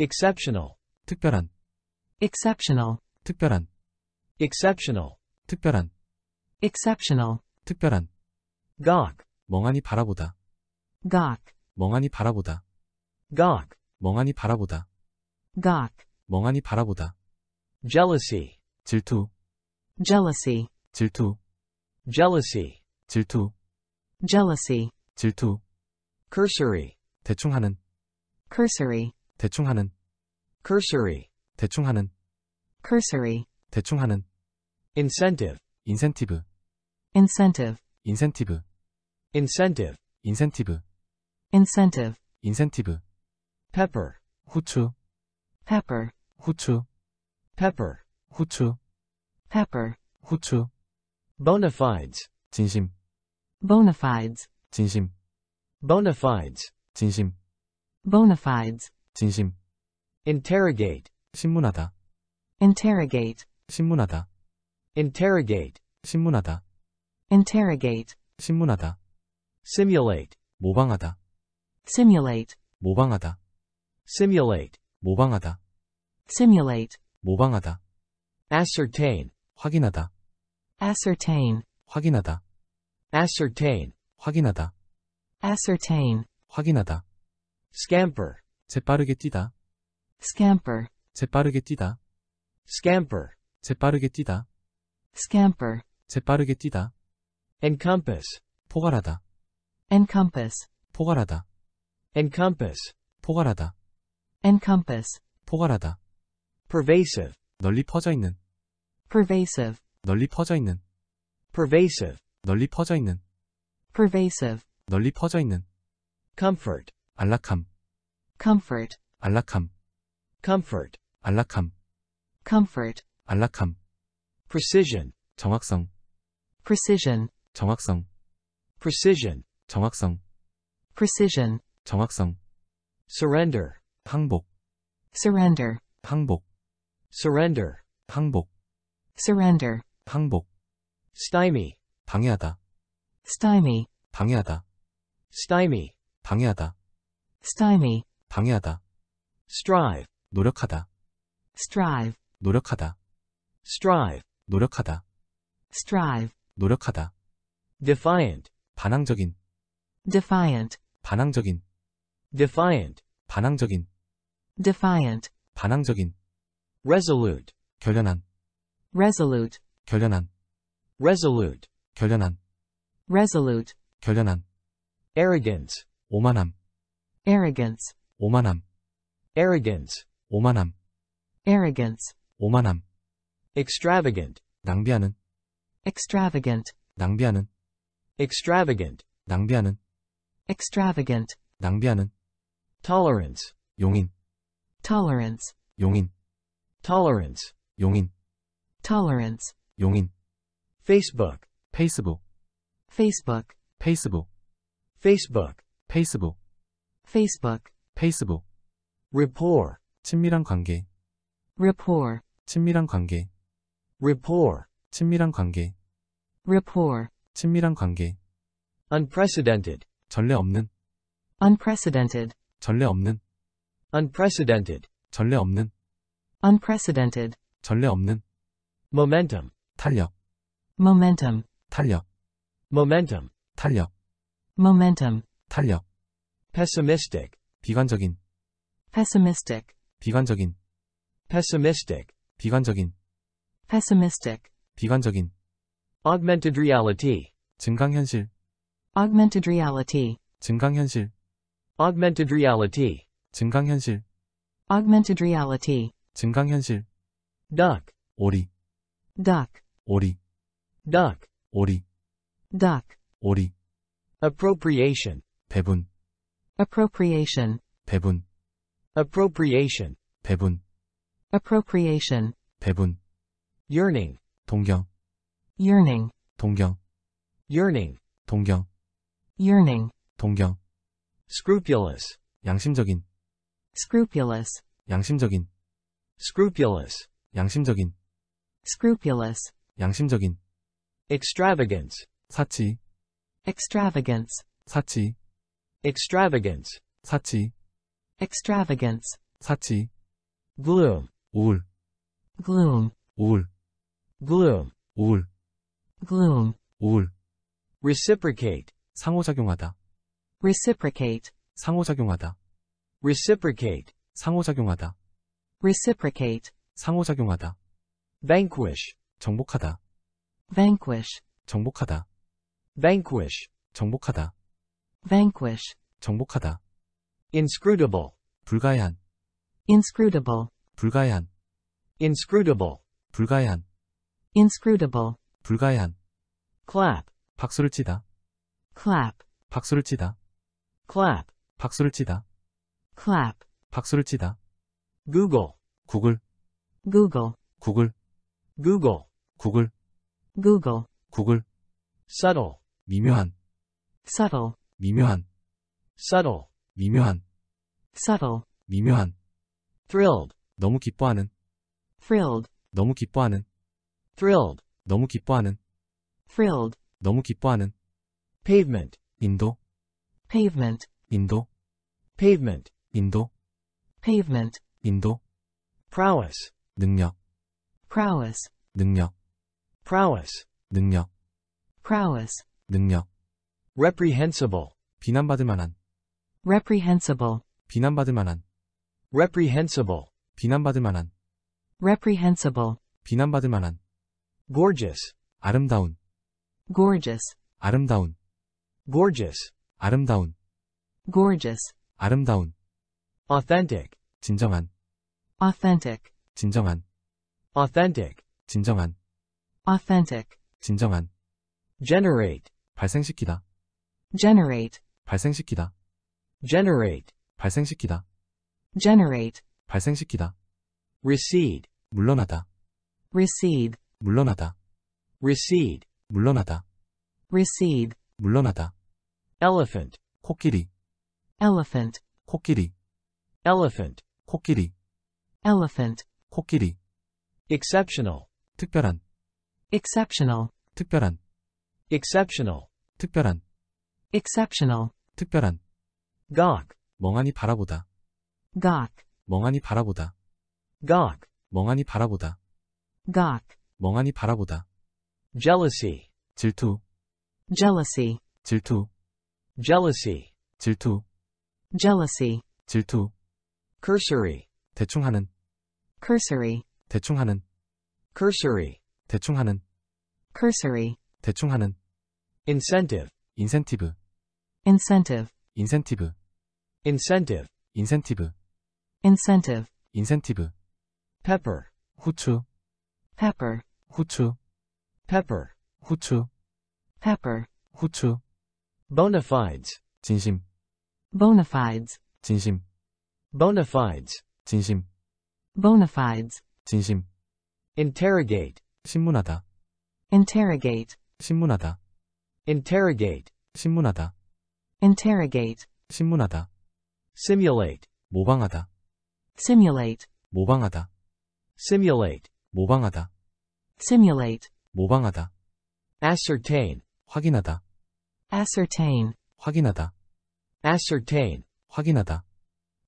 exceptional, 특별한. exceptional, 특별한. exceptional, 특별한. exceptional, 특별한. gawk, 멍하니 바라보다. gawk, 멍하니 바라보다. gawk, 멍하니 바라보다. gawk. 멍하니 바라보다. jealousy 질투 jealousy 질투 jealousy 질투 jealousy 질투 cursory 대충 하는 cursory 대충 하는 cursory 대충 하는 cursory 대충 하는 incentive 인센티브 incentive 인센티브 incentive 인센티브 incentive 인센티브 pepper 후추 pepper 후추 pepper 후추 pepper 후추 bona fides 진심 bona fides 진심 bona fides 진심 bona fides 진심 interrogate 신문하다 interrogate 신문하다 interrogate 신문하다 interrogate 신문하다 simulate 모방하다 simulate 모방하다 simulate 모방하다 simulate, 모방하다. ascertain, 확인하다. ascertain, 확인하다. ascertain, 확인하다. ascertain, 확인하다. scamper, 재빠르게 뛰다. scamper, 재빠르게 뛰다. scamper, 재빠르게 뛰다. scamper, 재빠르게 뛰다. encompass, 포괄하다. encompass, 포괄하다. encompass, 포괄하다. encompass, 포괄하다. pervasive 널리 퍼져 있는 pervasive 널리 퍼져 있는 pervasive 널리 퍼져 있는 pervasive 널리 퍼져 있는 comfort 안락함 comfort 안락함 comfort 안락함 comfort 안락함 precision 정확성 precision 정확성 precision 정확성 precision 정확성 surrender 항복 surrender 항복 surrender 항복 surrender 항복 stymie 방해하다 stymie 방해하다 stymie 방해하다 stymie 방해하다 strive 노력하다 strive 노력하다 strive 노력하다 strive 노력하다 defiant 반항적인 defiant 반항적인 defiant 반항적인 defiant 반항적인 resolute 결연한 resolute 결연한 resolute 결연한 resolute 결연한 arrogance 오만함 arrogance 오만함 arrogance 오만함 arrogance 오만함 extravagant 낭비하는 extravagant 낭비하는 extravagant 낭비하는 extravagant 낭비하는 tolerance 용인 tolerance 용인 tolerance 용인 tolerance 용인 Facebook 페이스북 Facebook 페이스북 Facebook 페이스북 Facebook 페이스북 rapport 친밀한 관계 rapport 친밀한 관계 rapport 친밀한 관계 rapport 친밀한 관계 unprecedented 전례 없는 unprecedented 전례 없는 unprecedented 전례 없는 unprecedented 전례 없는 momentum 탄력 momentum 탄력 momentum 탄력 momentum 탄력 pessimistic 비관적인 pessimistic 비관적인 pessimistic 비관적인 pessimistic 비관적인 augmented reality 증강현실 augmented reality 증강현실 augmented reality 증강현실 augmented reality 증강현실 duck 오리 duck 오리 duck 오리 duck 오리 appropriation 배분 appropriation 배분 appropriation 배분 appropriation 배분 yearning 동경 yearning 동경 yearning 동경 yearning 동경 scrupulous 양심적인 scrupulous 양심적인 scrupulous 양심적인 scrupulous 양심적인 extravagance 사치 extravagance 사치 extravagance 사치 extravagance 사치 gloom 우울 gloom 우울 gloom 우울 gloom 우울 reciprocate 상호작용하다 reciprocate 상호작용하다 reciprocate 상호작용하다 reciprocate 상호작용하다 vanquish 정복하다 vanquish 정복하다 vanquish 정복하다 vanquish 정복하다 inscrutable 불가해한 inscrutable 불가해한 inscrutable 불가해한 inscrutable 불가해한 clap 박수를 치다 clap 박수를 치다 clap 박수를 치다 clap 박수를 치다 Google 구글 Google 구글 Google 구글 Google 구글 subtle 미묘한 subtle 미묘한 subtle 미묘한 subtle 미묘한 thrilled 너무 기뻐하는 thrilled 너무 기뻐하는 thrilled 너무 기뻐하는 thrilled 너무 기뻐하는 pavement 인도 pavement 인도 pavement 인도 pavement 인도 prowess 능력 prowess 능력 prowess 능력 prowess 능력 reprehensible 비난받을 만한 reprehensible 비난받을 만한 reprehensible 비난받을 만한 reprehensible 비난받을 만한 gorgeous 아름다운 gorgeous 아름다운 gorgeous 아름다운 gorgeous 아름다운 authentic 진정한 authentic 진정한 authentic 진정한 authentic 진정한 generate 발생시키다 generate 발생시키다 generate 발생시키다 generate 발생시키다 recede 물러나다 recede 물러나다 recede 물러나다 recede 물러나다 elephant 코끼리 elephant 코끼리 elephant 코끼리 elephant 코끼리 exceptional 특별한 exceptional 특별한 exceptional 특별한 exceptional 특별한 gawk 멍하니 바라보다 gawk 멍하니 바라보다 gawk 멍하니 바라보다 gawk 멍하니 바라보다 jealousy 질투 jealousy 질투 jealousy 질투 jealousy 질투 cursory 대충 하는 cursory 대충 하는 cursory 대충 하는 cursory 대충 하는 incentive 인센티브 incentive 인센티브 incentive 인센티브 incentive 인센티브 pepper 후추 pepper 후추 pepper 후추 pepper 후추 bona fides 진심 bona fides 진심 bona fides 진심 bona fides 진심 interrogate 신문하다 interrogate 신문하다 interrogate 신문하다 interrogate 신문하다 simulate 모방하다 simulate 모방하다 simulate 모방하다 simulate 모방하다 ascertain 확인하다 ascertain 확인하다 ascertain 확인하다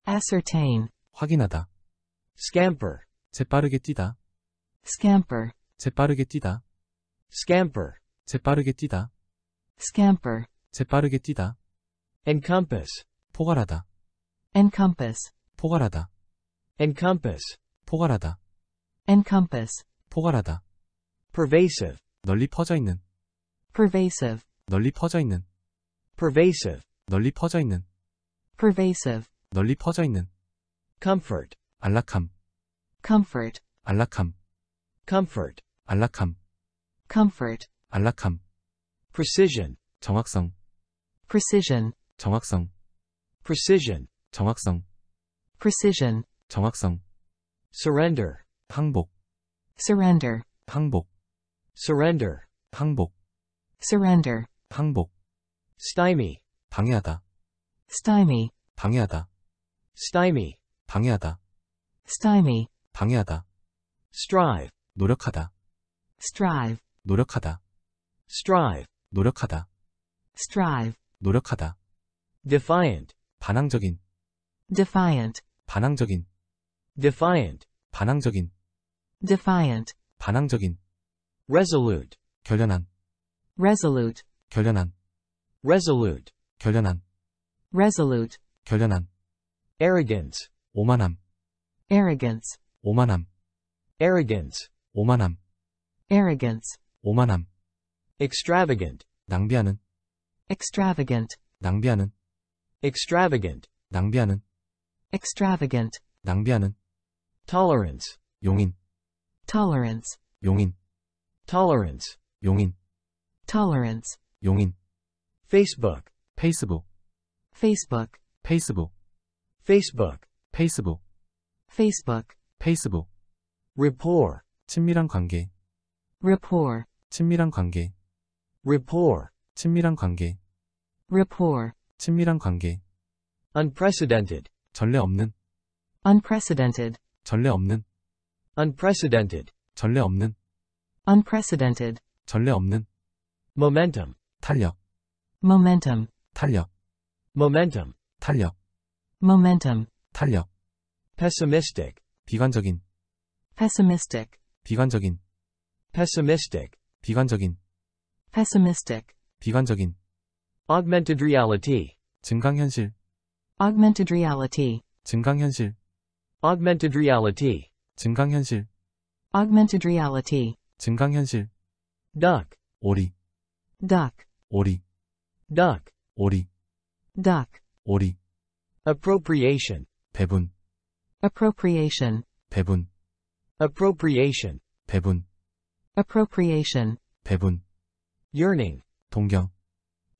ascertain 확인하다 scamper 재빠르게 뛰다 scamper 재빠르게 뛰다 scamper 재빠르게 뛰다 scamper 재빠르게 뛰다 encompass 포괄하다 encompass 포괄하다 encompass 포괄하다 encompass 포괄하다 pervasive 널리 퍼져 있는 pervasive 널리 퍼져 있는 pervasive 널리 퍼져 있는 pervasive 널리 퍼져 있는 comfort 안락함 comfort 안락함 comfort 안락함 comfort 안락함 precision 정확성 precision 정확성 precision 정확성 precision 정확성 surrender 항복 surrender 항복 surrender 항복 surrender 항복 stymie 방해하다 stymie 방해하다 stymie 방해하다 stymie 방해하다 strive 노력하다 strive 노력하다 strive 노력하다 strive 노력하다 defiant 반항적인 defiant 반항적인 defiant 반항적인 defiant 반항적인 resolute 결연한 resolute 결연한 resolute 결연한 resolute 결연한 arrogance 오만함 arrogance 오만함 arrogance 오만함 arrogance 오만함 extravagant 낭비하는 extravagant 낭비하는 extravagant 낭비하는 extravagant 낭비하는 tolerance 용인 tolerance 용인 tolerance 용인 tolerance 용인 facebook 페이스북 Facebook, 페이스북 Facebook, 페이스북, Facebook, 페이스북. rapport, 친밀한 관계, rapport, 친밀한 관계, rapport, 친밀한 관계, rapport, 친밀한 관계. unprecedented, 전례 없는, unprecedented, 전례 없는, unprecedented, 전례 없는, unprecedented, 전례 없는. momentum, 탄력, momentum, 탄력, momentum, 탄력. momentum 탄력 pessimistic 비관적인 pessimistic 비관적인 pessimistic 비관적인 pessimistic 비관적인 augmented reality 증강현실 augmented reality 증강현실 augmented reality 증강현실 augmented reality 증강현실 duck 오리 duck 오리 duck 오리 duck 오리 appropriation 배분 appropriation 배분 appropriation 배분 appropriation 배분 yearning 동경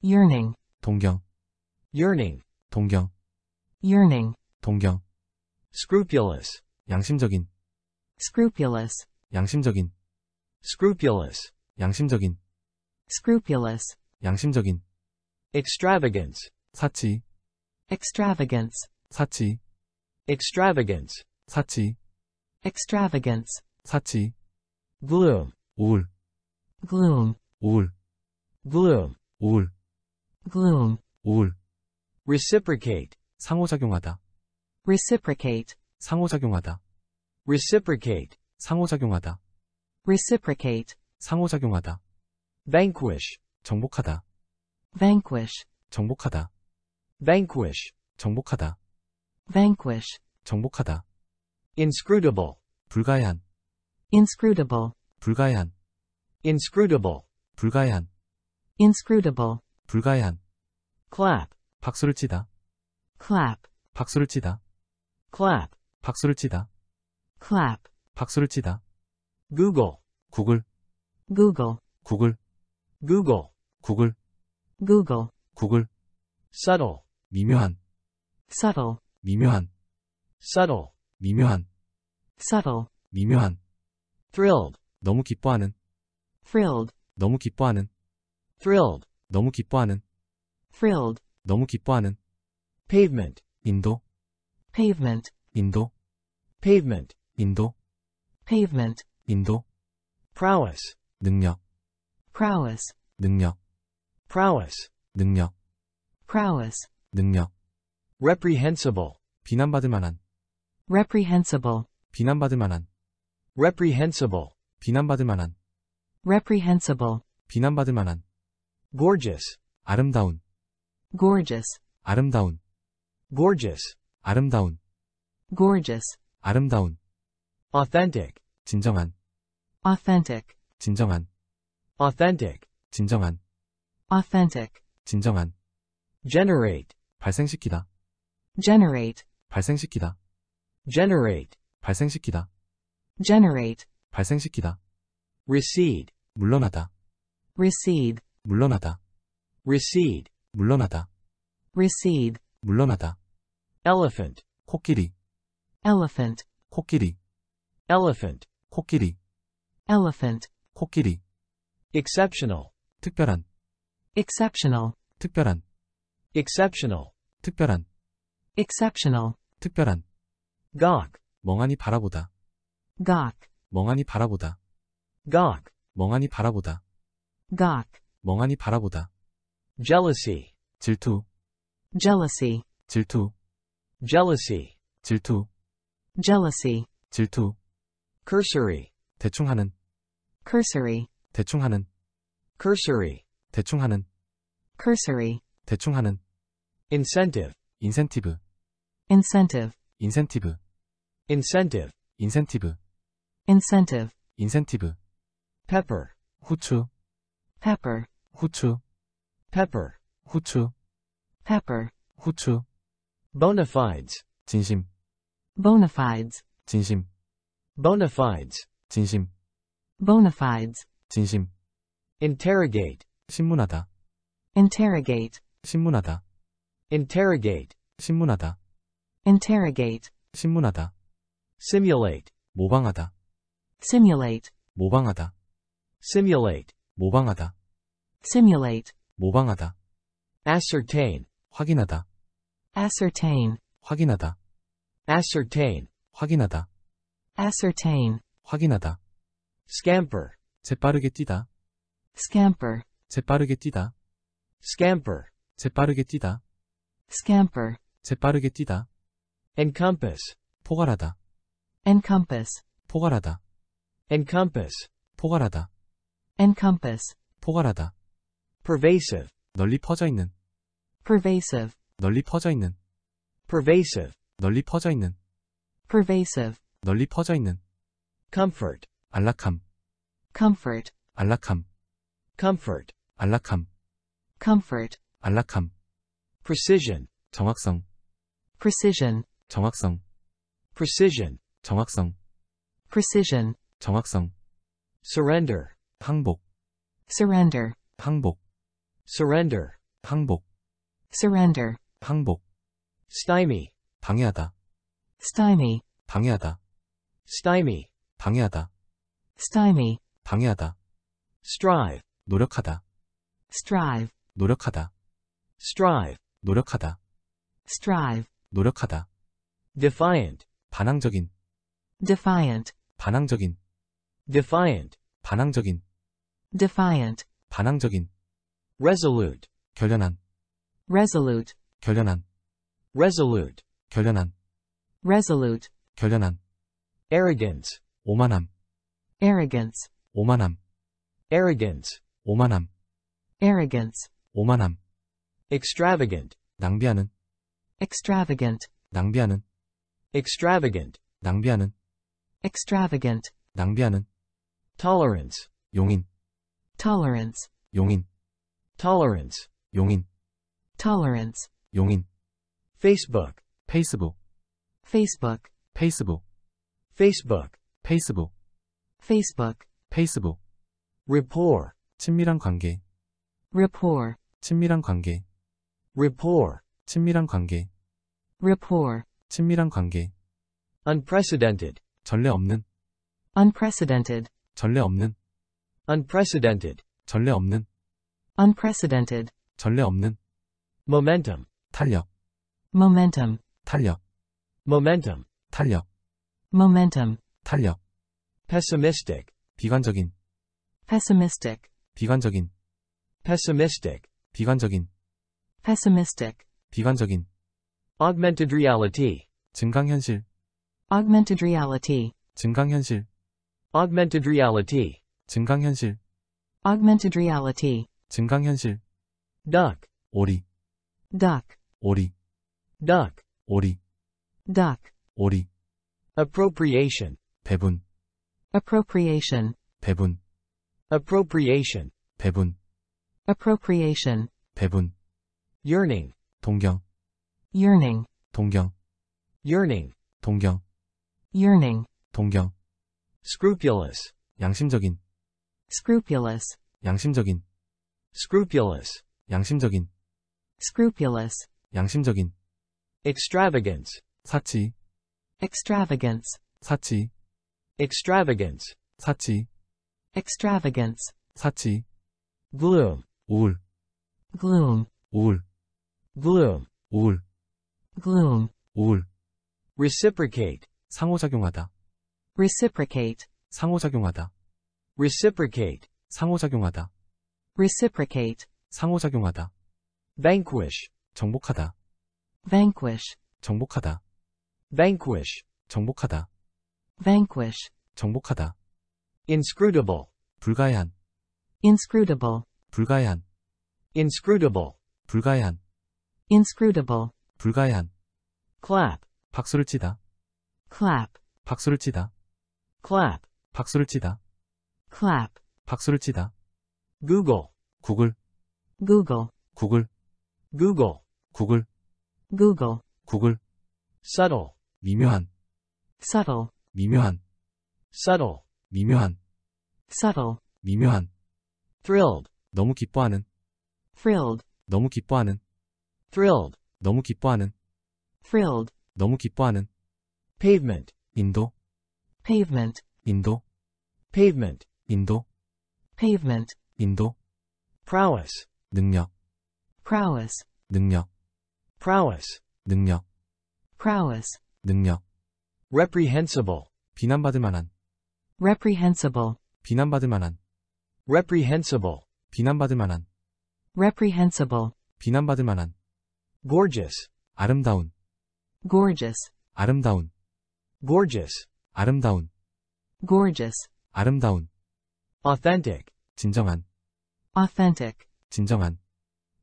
yearning 동경 yearning 동경 yearning 동경 scrupulous 양심적인 scrupulous 양심적인 scrupulous 양심적인 scrupulous 양심적인 extravagance 사치 extravagance 사치 extravagance 사치 extravagance 사치 gloom 우울 gloom 우울 gloom 우울 gloom 우울 reciprocate 상호작용하다 reciprocate 상호작용하다 reciprocate 상호작용하다 reciprocate 상호작용하다 vanquish 정복하다 vanquish 정복하다 vanquish 정복하다 vanquish 정복하다 inscrutable 불가한 inscrutable 불가한 inscrutable 불가한 inscrutable 불가한 clap 박수를 치다 clap 박수를 치다 clap 박수를 치다 clap 박수를 치다 google 구글 google 구글 구글 구글 구글 subtle 미묘한 subtle 미묘한 subtle 미묘한 subtle 미묘한 thrilled 너무 기뻐하는 thrilled 너무 기뻐하는 thrilled 너무 기뻐하는 thrilled 너무 기뻐하는 pavement 인도 pavement 인도 pavement 인도 pavement 인도 prowess 능력 prowess 능력 prowess 능력 prowess 능력 reprehensible 비난받을 만한 reprehensible 비난받을 만한 reprehensible 비난받을 만한 reprehensible 비난받을 만한 gorgeous 아름다운 gorgeous 아름다운 gorgeous 아름다운 gorgeous 아름다운 authentic 진정한 authentic 진정한 authentic 진정한 authentic 진정한 generate 발생시키다. generate 발생시키다. generate 발생시키다. generate 발생시키다. recede 물러나다. recede 물러나다. recede 물러나다. recede 물러나다. elephant 코끼리 elephant 코끼리 elephant 코끼리 elephant 코끼리 exceptional 특별한 exceptional 특별한 exceptional 특별한 exceptional 특별한 gawk 멍하니 바라보다 gawk 멍하니 바라보다 gawk 멍하니 바라보다 gawk 멍하니 바라보다 jealousy 질투 jealousy 질투 jealousy 질투 jealousy 질투 cursory 대충하는 cursory 대충하는 cursory 대충하는 cursory 대충하는 incentive incentive, incentive incentive, incentive incentive incentive incentive pepper 후추 pepper 후추 pepper 후추 pepper 후추 bona fides 진심 bona fides 진심 bona fides 진심 bona fides 진심 interrogate 신문하다 interrogate 신문하다 interrogate 신문하다 interrogate 신문하다 simulate 모방하다 simulate 모방하다 simulate 모방하다 simulate 모방하다 ascertain 확인하다 ascertain 확인하다 ascertain 확인하다 ascertain 확인하다 scamper 재빠르게 뛰다 scamper 재빠르게 뛰다 scamper 재빠르게 뛰다 scamper, 재빠르게 뛰다, encompass, 포괄하다, encompass, 포괄하다, encompass, 포괄하다, encompass, 포괄하다, pervasive, 널리 퍼져 있는, pervasive, 널리 퍼져 있는, pervasive, 널리 퍼져 있는, pervasive, 널리 퍼져 있는, comfort, 안락함, comfort, 안락함, comfort, 안락함, comfort, 안락함, precision 정확성 precision 정확성 precision 정확성 precision 정확성 surrender 항복 surrender 항복 surrender 항복 surrender 항복 stymie 방해하다 stymie 방해하다 stymie 방해하다 stymie 방해하다 strive 노력하다 strive 노력하다 strive 노력하다. strive 노력하다. defiant 반항적인 defiant 반항적인 defiant 반항적인 defiant 반항적인 resolute 결연한 resolute 결연한 resolute 결연한 resolute 결연한 arrogance 오만함 arrogance 오만함 arrogance 오만함 arrogance 오만함 extravagant 낭비하는 extravagant 낭비하는 extravagant 낭비하는 extravagant 낭비하는 tolerance 용인 tolerance 용인 tolerance 용인 tolerance 용인 facebook 페이스북 facebook 페이스북 facebook 페이스북 facebook 페이스북 rapport 친밀한 관계 rapport 친밀한 관계 rapport 친밀한 관계 rapport 친밀한 관계 unprecedented 전례 없는 unprecedented 전례 없는 unprecedented 전례 없는 unprecedented 전례 없는 momentum 탄력 momentum 탄력 momentum 탄력 momentum 탄력 pessimistic 비관적인 pessimistic 비관적인 pessimistic 비관적인 pessimistic, 비관적인, augmented reality, 증강현실, augmented reality, 증강현실, augmented reality, 증강현실, augmented reality, 증강현실, duck, 오리, duck, 오리, duck, 오리, duck, 오리, appropriation, 배분, appropriation, 배분, appropriation, 배분, appropriation, 배분 yearning 동경 yearning 동경 yearning 동경 yearning 동경 scrupulous 양심적인 scrupulous 양심적인 scrupulous 양심적인 scrupulous 양심적인 extravagance 사치 extravagance 사치 extravagance 사치 extravagance 사치 gloom 우울 gloom 우울 gloom, 우울, gloom, 우울. reciprocate, 상호작용하다, reciprocate, 상호작용하다, reciprocate, 상호작용하다, reciprocate, 상호작용하다. vanquish, 정복하다, vanquish, 정복하다, vanquish, 정복하다, vanquish, 정복하다. inscrutable, 불가한, inscrutable, 불가한, inscrutable, 불가한. inscrutable 불가해한 clap 박수를 치다 clap 박수를 치다 clap 박수를 치다 clap 박수를 치다 Google 구글 Google 구글 Google 구글 Google 구글 subtle 미묘한 subtle 미묘한 subtle 미묘한 subtle 미묘한 thrilled 너무 기뻐하는 thrilled 너무 기뻐하는 thrilled 너무 기뻐하는 thrilled 너무 기뻐하는 pavement 인도 pavement 인도 pavement 인도 pavement 인도 prowess 능력 prowess 능력 prowess 능력 prowess 능력 reprehensible 비난받을 만한 reprehensible 비난받을 만한 reprehensible 비난받을 만한 reprehensible 비난받을 만한 gorgeous 아름다운 gorgeous 아름다운 gorgeous 아름다운 gorgeous 아름다운 authentic 진정한 authentic 진정한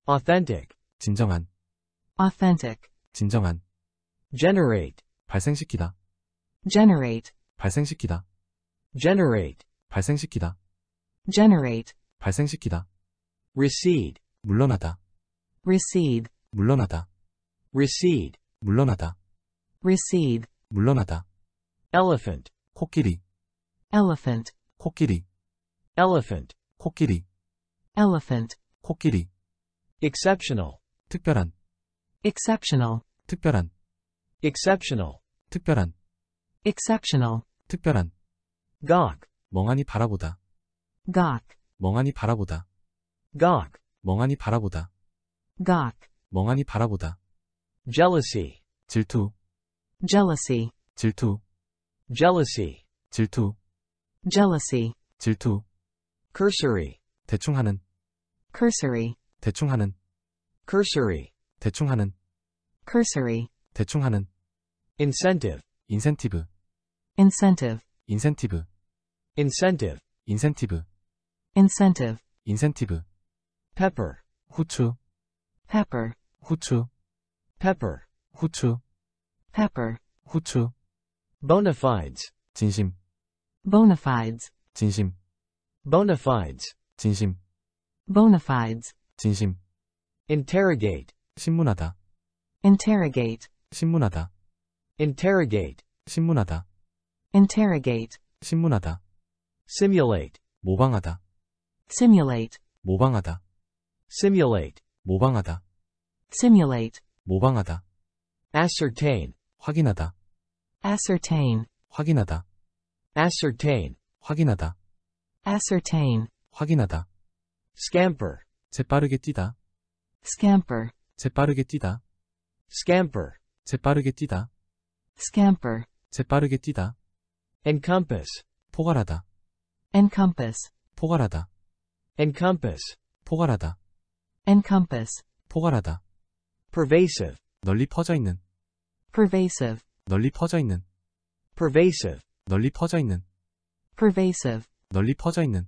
authentic 진정한 authentic 진정한 generate 발생시키다 generate 발생시키다 generate 발생시키다 generate 발생시키다 recede 물러나다 recede 물러나다. recede 물러나다. recede 물러나다. elephant 코끼리 elephant 코끼리 elephant 코끼리 elephant 코끼리 exceptional 특별한 exceptional 특별한 exceptional 특별한 exceptional 특별한 gawk 멍하니 바라보다 gawk 멍하니 바라보다 gawk 멍하니 바라보다 gawk 멍하니 바라보다. jealousy 질투 jealousy 질투 jealousy 질투 jealousy 질투 cursory 대충 하는 cursory 대충 하는 cursory 대충 하는 cursory 대충 하는 incentive 인센티브 incentive 인센티브 incentive 인센티브 incentive 인센티브 pepper 후추 pepper 후추 pepper 후추 pepper 후추 bona fides 진심 bona fides 진심 bona fides 진심 bona fides 진심 interrogate 신문하다 interrogate 신문하다 interrogate 신문하다 interrogate 신문하다 simulate 모방하다 simulate 모방하다 simulate 모방하다 simulate, 모방하다, ascertain, 확인하다, ascertain, 확인하다, ascertain, 확인하다, ascertain, 확인하다, scamper, 재빠르게 뛰다, scamper, 재빠르게 뛰다, scamper, 재빠르게 뛰다, scamper, 재빠르게 뛰다, encompass, 포괄하다, encompass, 포괄하다, encompass, 포괄하다, encompass, 포괄하다. pervasive 널리 퍼져 있는 pervasive 널리 퍼져 있는 pervasive 널리 퍼져 있는 pervasive 널리 퍼져 있는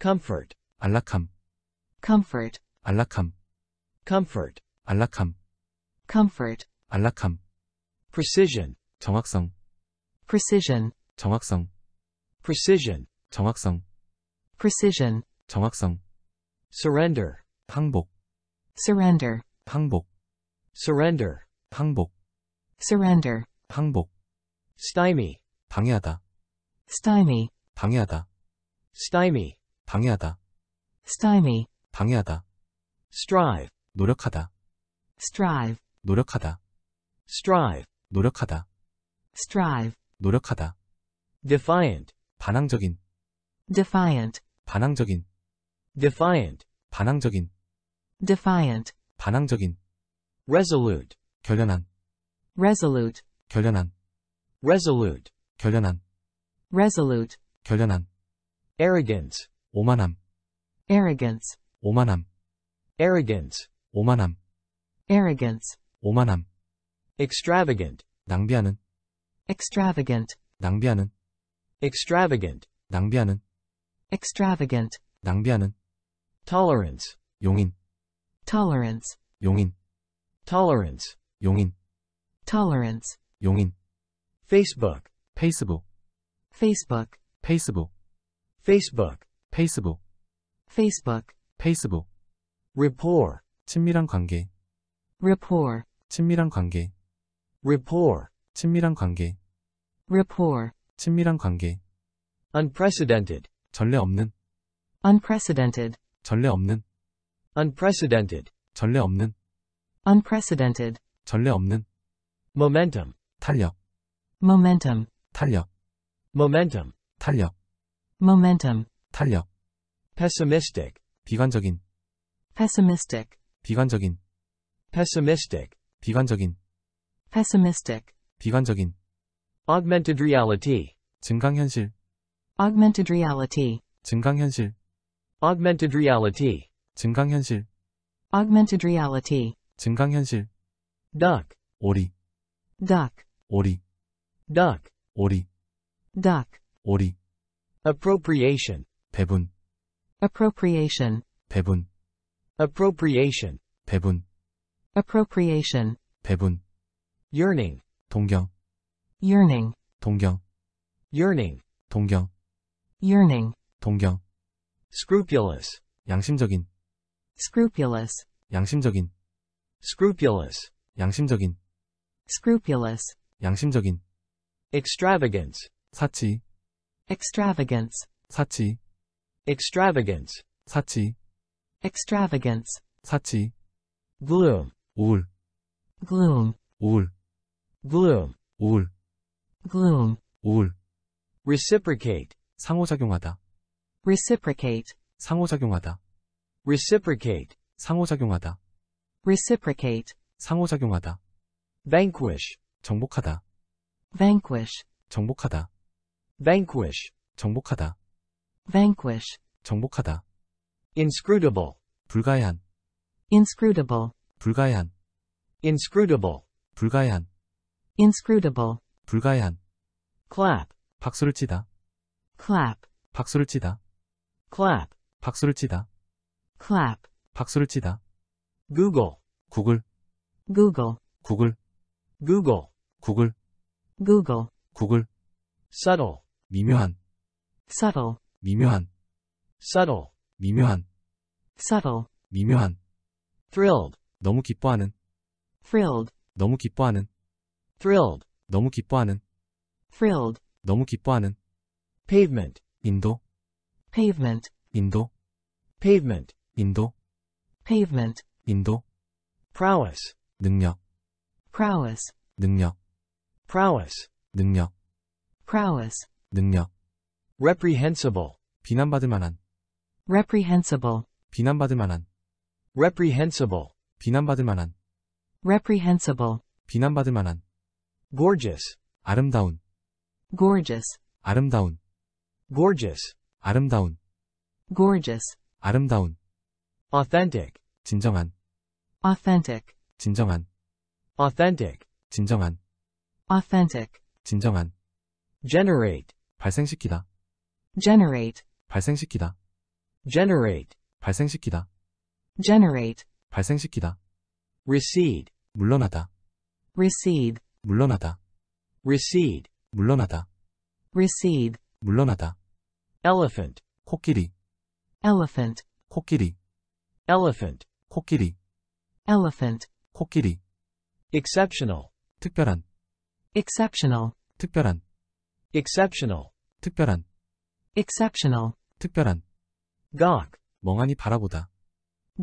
comfort 안락함 comfort 안락함 comfort 안락함 comfort 안락함 precision 정확성 precision 정확성 precision 정확성 precision 정확성 surrender 항복 surrender 항복 surrender 항복 surrender 항복 stymie 방해하다 stymie 방해하다 stymie 방해하다 stymie 방해하다 strive 노력하다 strive 노력하다 strive 노력하다 strive 노력하다 defiant 반항적인 defiant 반항적인 defiant 반항적인 defiant 반항적인 resolute 결연한 resolute 결연한 resolute 결연한 resolute 결연한 arrogance 오만함 arrogance 오만함 arrogance 오만함 arrogance 오만함 extravagant 낭비하는 extravagant 낭비하는 extravagant 낭비하는 extravagant 낭비하는 tolerance 용인 tolerance 용인 tolerance 용인 tolerance 용인 Facebook 페이스북 Facebook 페이스북 Facebook 페이스북 Facebook 페이스북 rapport 친밀한 관계 rapport 친밀한 관계 rapport 친밀한 관계 rapport 친밀한 관계 unprecedented 전례 없는 unprecedented 전례 없는 unprecedented 전례 없는 unprecedented 전례 없는 momentum 탄력 momentum 탄력 momentum 탄력 momentum 탄력 pessimistic 비관적인 pessimistic 비관적인 pessimistic 비관적인 pessimistic 비관적인 augmented reality 증강현실 augmented reality 증강현실 augmented reality 증강현실 augmented reality 증강현실 duck 오리 duck 오리 duck 오리 duck 오리 appropriation 배분 appropriation 배분 appropriation 배분 appropriation 배분 yearning 동경 yearning 동경 yearning 동경 yearning 동경 scrupulous 양심적인 scrupulous 양심적인 scrupulous 양심적인 scrupulous 양심적인 extravagance 사치 extravagance 사치 extravagance 사치 extravagance 사치 gloom 우울 gloom 우울 gloom 우울 gloom 우울 reciprocate 상호작용하다 reciprocate 상호작용하다 reciprocate 상호작용하다 reciprocate, 상호작용하다. vanquish, 정복하다. vanquish, 정복하다. vanquish, 정복하다. vanquish, 정복하다. inscrutable, 불가해한. inscrutable, 불가해한. inscrutable, 불가해한. inscrutable, 불가해한. clap, 박수를 치다. clap, 박수를 치다. clap, 박수를 치다. clap, 박수를 치다. Google 구글 Google 구글 Google 구글 Google 구글 subtle 미묘한 subtle 미묘한 subtle 미묘한 subtle 미묘한 thrilled 너무 기뻐하는 thrilled 너무 기뻐하는 thrilled 너무 기뻐하는 thrilled 너무 기뻐하는 pavement 인도 pavement 인도 pavement 인도 pavement 인도 prowess 능력 prowess 능력 prowess 능력 prowess 능력 reprehensible 비난받을 만한 reprehensible 비난받을 만한 reprehensible 비난받을 만한 reprehensible 비난받을 만한 gorgeous 아름다운 gorgeous 아름다운 gorgeous 아름다운 gorgeous 아름다운 authentic 진정한 authentic 진정한 authentic 진정한 authentic 진정한 generate 발생시키다 generate 발생시키다 generate 발생시키다 generate 발생시키다 recede 물러나다 recede 물러나다 recede 물러나다 recede 물러나다 elephant 코끼리 elephant 코끼리 elephant 코끼리 elephant 코끼리 exceptional 특별한 exceptional 특별한 exceptional 특별한 exceptional 특별한 gawk 멍하니 바라보다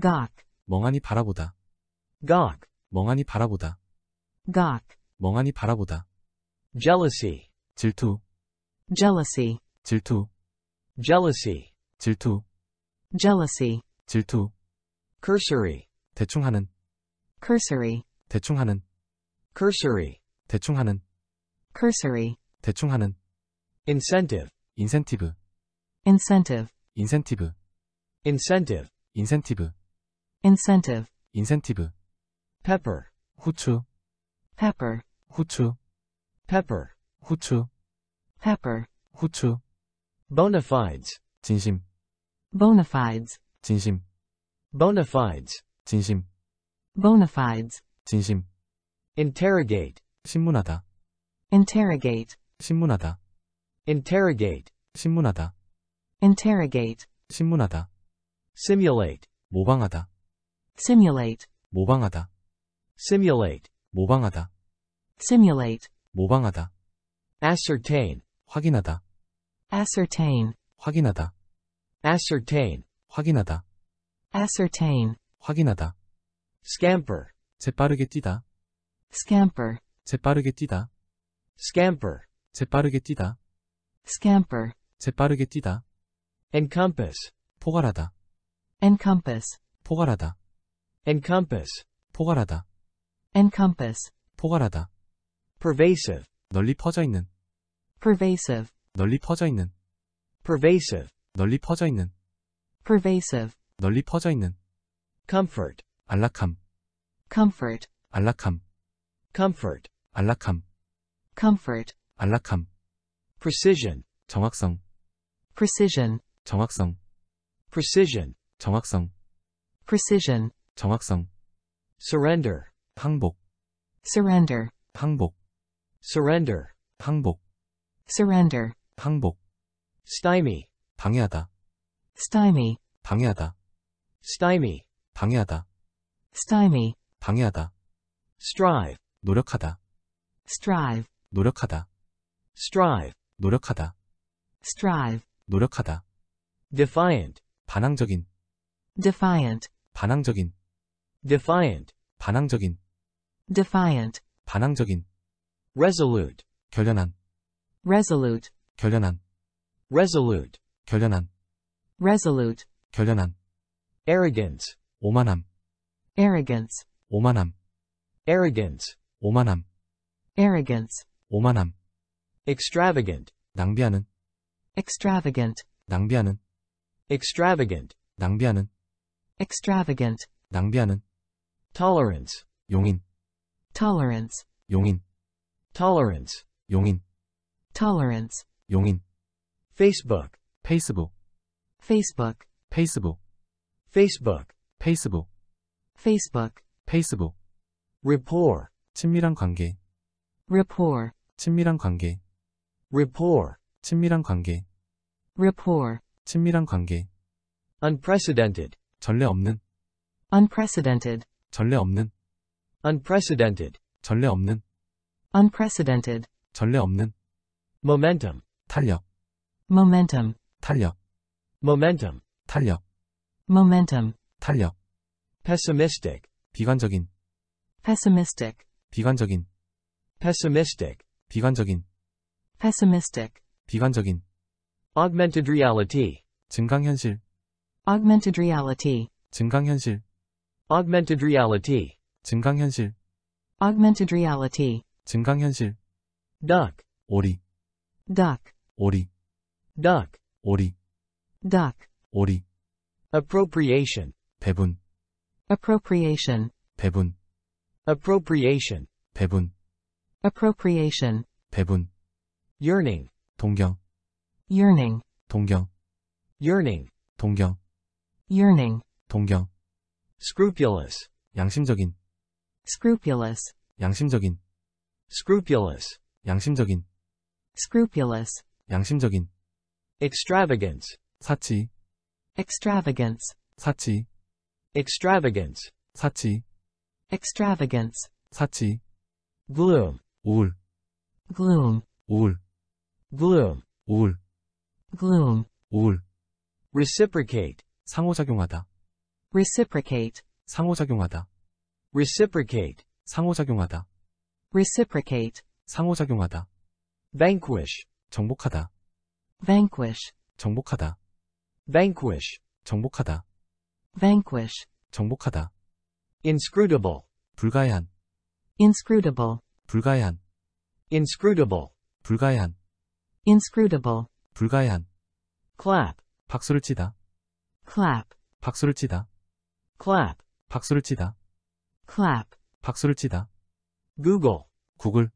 gawk 멍하니 바라보다 gawk 멍하니 바라보다 gawk 멍하니 바라보다 jealousy 질투 jealousy 질투 jealousy 질투 jealousy 질투 cursory 대충 하는 cursory 대충하는. cursory 대충하는. cursory 대충하는. incentive 인센티브 incentive 인센티브 incentive 인센티브 incentive 인센티브 pepper 후추 pepper 후추 pepper 후추 pepper 후추 bona fides 진심 bona fides 진심 bona fides 진심 bona fides. 진심. interrogate. 신문하다. interrogate. 신문하다. interrogate. 신문하다. interrogate. 신문하다. simulate. 모방하다. simulate. 모방하다. simulate. 모방하다. simulate. 모방하다. ascertain. 확인하다. ascertain. 확인하다. ascertain. 확인하다. ascertain. 확인하다. scamper 재빠르게 뛰다 scamper 재빠르게 뛰다 scamper 재빠르게 뛰다 scamper 재빠르게 뛰다 encompass 포괄하다 encompass 포괄하다 encompass 포괄하다 encompass 포괄하다 pervasive 널리 퍼져 있는 pervasive 널리 퍼져 있는 pervasive 널리 퍼져 있는 pervasive 널리 퍼져 있는 comfort alakam comfort alakam comfort alakam comfort alakam precision 정확성 precision 정확성 precision 정확성 precision 정확성 surrender 항복 surrender 항복 surrender 항복 surrender 항복 stymie 방해하다 stymie 방해하다 stymie 방해하다 stymie 방해하다 strive 노력하다 strive 노력하다 strive 노력하다 strive 노력하다 defiant 반항적인 defiant 반항적인 defiant 반항적인 defiant 반항적인 resolute 결연한 resolute 결연한 resolute 결연한 resolute 결연한 arrogance 오만함 arrogance 오만함 arrogance 오만함 arrogance 오만함 extravagant 낭비하는 extravagant 낭비하는 extravagant 낭비하는 extravagant 낭비하는 tolerance 용인 tolerance 용인 tolerance 용인 tolerance 용인 facebook 페이스북 Facebook. 페이스북 Facebook. 페이스북 Facebook, 페이스북 rapport, 친밀한 관계 rapport, 친밀한 관계 rapport, 친밀한 관계 rapport, 친밀한 관계 unprecedented, 전례 없는 unprecedented, 전례 없는 unprecedented, 전례 없는 unprecedented, 전례 없는 momentum, 탄력 momentum, 탄력 momentum, 탄력 momentum, 탄력 pessimistic 비관적인 pessimistic 비관적인 pessimistic 비관적인 pessimistic 비관적인 augmented reality 증강현실 augmented reality 증강현실 augmented reality 증강현실 augmented reality 증강현실 duck 오리 duck 오리 duck 오리 duck 오리 appropriation 배분 appropriation 배분 appropriation 배분 appropriation 배분 yearning 동경 yearning 동경 yearning 동경 yearning 동경 scrupulous 양심적인 scrupulous 양심적인 scrupulous 양심적인 scrupulous 양심적인 extravagance 사치 extravagance 사치 extravagance 사치 extravagance 사치 gloom 우울 gloom 우울 gloom 우울 gloom 우울 reciprocate 상호작용하다 reciprocate 상호작용하다 reciprocate 상호작용하다 reciprocate 상호작용하다 vanquish 정복하다 vanquish 정복하다 vanquish 정복하다 vanquish. 정복하다. inscrutable. 불가해한. inscrutable. 불가해한. inscrutable. 불가해한. inscrutable. 불가해한. clap. 박수를 치다. clap. 박수를 치다. clap. 박수를 치다. clap. 박수를 치다. google. 구글.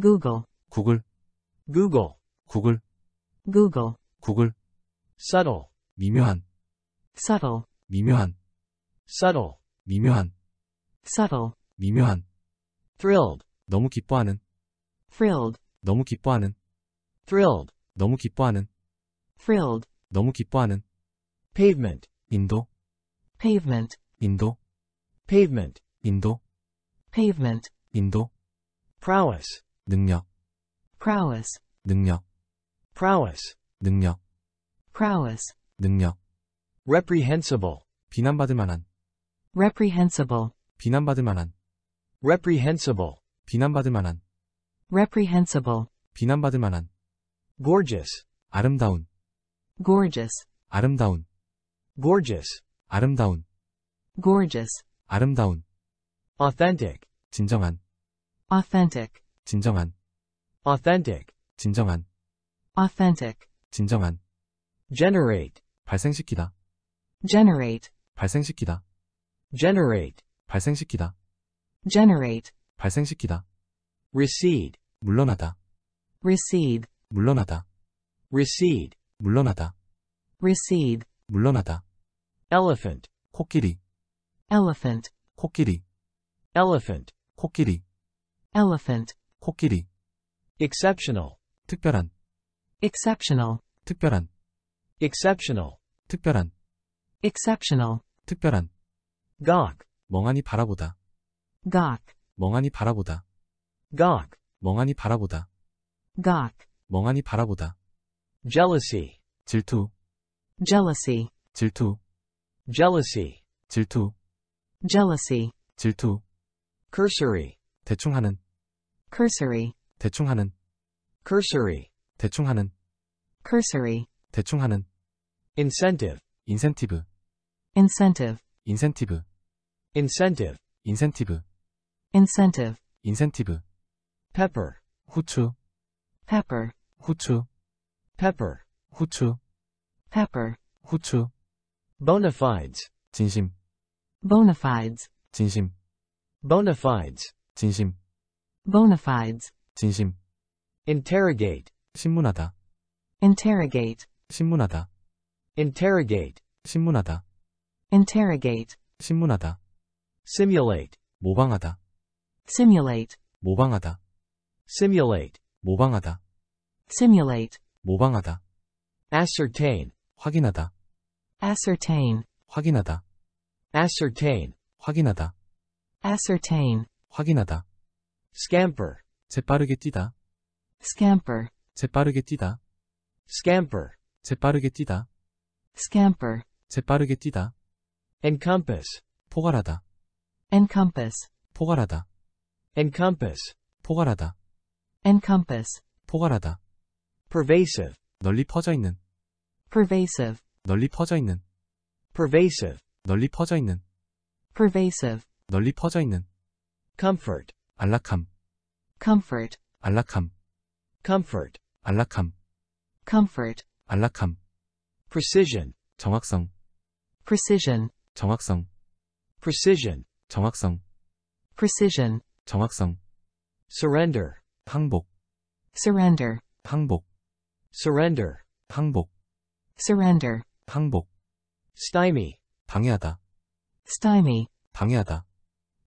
google. 구글. google. 구글. google. 구글. subtle. 미묘한. subtle. 미묘한 subtle 미묘한 subtle 미묘한 thrilled 너무 기뻐하는 thrilled 너무 기뻐하는 thrilled 너무 기뻐하는 thrilled 너무 기뻐하는 pavement 인도 pavement 인도 pavement 인도 pavement 인도 prowess 능력 prowess 능력 prowess 능력 prowess 능력 reprehensible 비난받을 만한 reprehensible 비난받을 만한 reprehensible 비난받을 만한 reprehensible 비난받을 만한 gorgeous 아름다운 gorgeous 아름다운 gorgeous 아름다운 gorgeous 아름다운 authentic 진정한 authentic 진정한 authentic 진정한 authentic 진정한 generate 발생시키다 generate 발생시키다 generate 발생시키다 generate 발생시키다 recede 물러나다 recede 물러나다 recede 물러나다 recede 물러나다 elephant 코끼리 elephant 코끼리 elephant 코끼리 elephant 코끼리 exceptional 특별한 exceptional 특별한 exceptional 특별한 exceptional 특별한 gawk 멍하니 바라보다 gawk 멍하니 바라보다 gawk 멍하니 바라보다 gawk 멍하니 바라보다 jealousy 질투 jealousy 질투 jealousy 질투 jealousy 질투 cursory 대충하는 cursory 대충하는 cursory 대충하는 cursory 대충하는 incentive Incentive. incentive Incentive. incentive Incentive. incentive 인센티브 pepper 후추 pepper 후추 pepper 후추 pepper 후추 bona fides 진심 bona fides 진심 bona fides 진심 bona fides 진심 interrogate 신문하다 interrogate 신문하다 interrogate 신문하다 interrogate 신문하다 simulate 모방하다 simulate 모방하다 simulate 모방하다 simulate 모방하다 ascertain 확인하다 ascertain 확인하다 ascertain 확인하다 ascertain 확인하다 scamper 재빠르게 뛰다 scamper 재빠르게 뛰다 scamper 재빠르게 뛰다 scamper 재빠르게 뛰다 encompass 포괄하다 encompass 포괄하다 encompass 포괄하다 encompass 포괄하다 pervasive 널리 퍼져 있는 pervasive 널리 퍼져 있는 pervasive 널리 퍼져 있는 pervasive 널리 퍼져 있는 comfort 안락함 comfort 안락함 comfort 안락함 comfort 안락함 precision 정확성 precision 정확성 precision 정확성 precision 정확성 surrender 항복 surrender 항복 surrender 항복 surrender 항복 stymie 방해하다 stymie 방해하다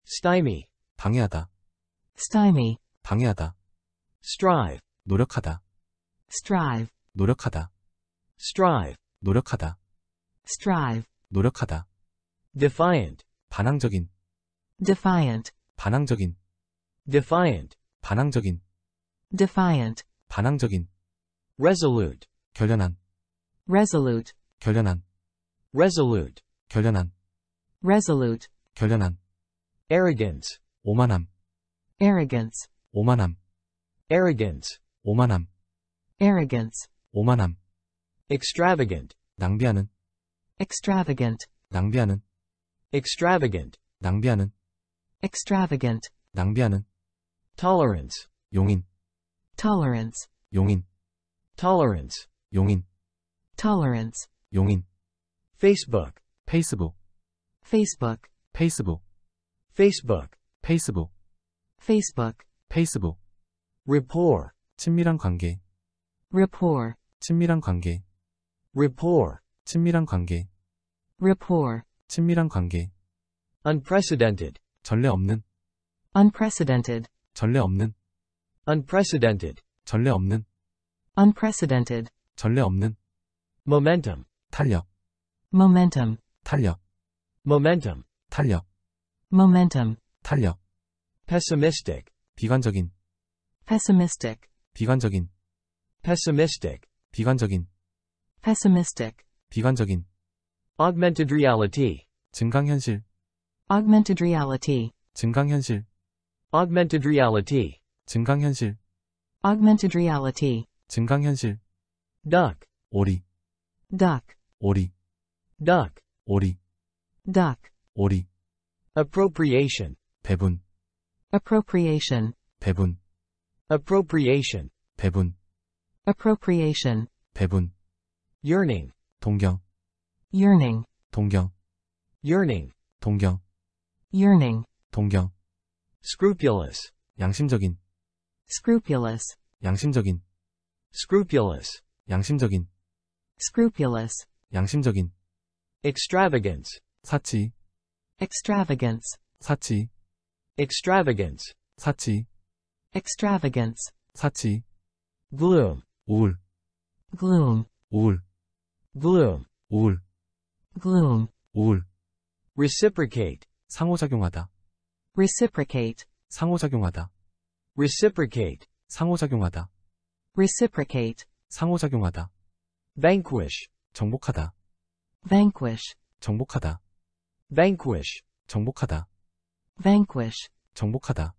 stymie 방해하다 stymie 방해하다 strive 노력하다 strive 노력하다 strive 노력하다. strive 노력하다. defiant 반항적인 defiant 반항적인 defiant 반항적인 defiant 반항적인 resolute 결연한 resolute 결연한 resolute 결연한 resolute 결연한 arrogance 오만함 arrogance 오만함 arrogance 오만함 arrogance 오만함 extravagant 낭비하는 extravagant 낭비하는 extravagant 낭비하는 extravagant 낭비하는 tolerance 용인 tolerance 용인 tolerance 용인 tolerance 용인 facebook 페이스북 facebook 페이스북 facebook 페이스북 facebook 페이스북 rapport 친밀한 관계 rapport 친밀한 관계 rapport, 친밀한 관계, rapport, 친밀한 관계, unprecedented, 전례 없는, unprecedented, 전례 없는, unprecedented, 전례 없는, unprecedented, 전례 없는, momentum, 탄력, momentum, 탄력, momentum, 탄력, momentum, 탄력, pessimistic, 비관적인, pessimistic, 비관적인, pessimistic, 비관적인 pessimistic, 비관적인, augmented reality, 증강현실, augmented reality, 증강현실, augmented reality, 증강현실, augmented reality, 증강현실, duck, 오리, duck, 오리, duck, 오리, duck, 오리, appropriation, 배분, appropriation, 배분, appropriation, 배분, appropriation, 배분 yearning 동경 yearning 동경 yearning 동경 yearning 동경 scrupulous 양심적인 scrupulous 양심적인 scrupulous 양심적인 scrupulous 양심적인 extravagance 사치 extravagance 사치 extravagance 사치 extravagance 사치 gloom 우울 gloom 우울 gloom, 우울, gloom, 우울. reciprocate, 상호작용하다, reciprocate, 상호작용하다, reciprocate, 상호작용하다, reciprocate, 상호작용하다. vanquish, 정복하다, vanquish, 정복하다, vanquish, 정복하다, vanquish, 정복하다.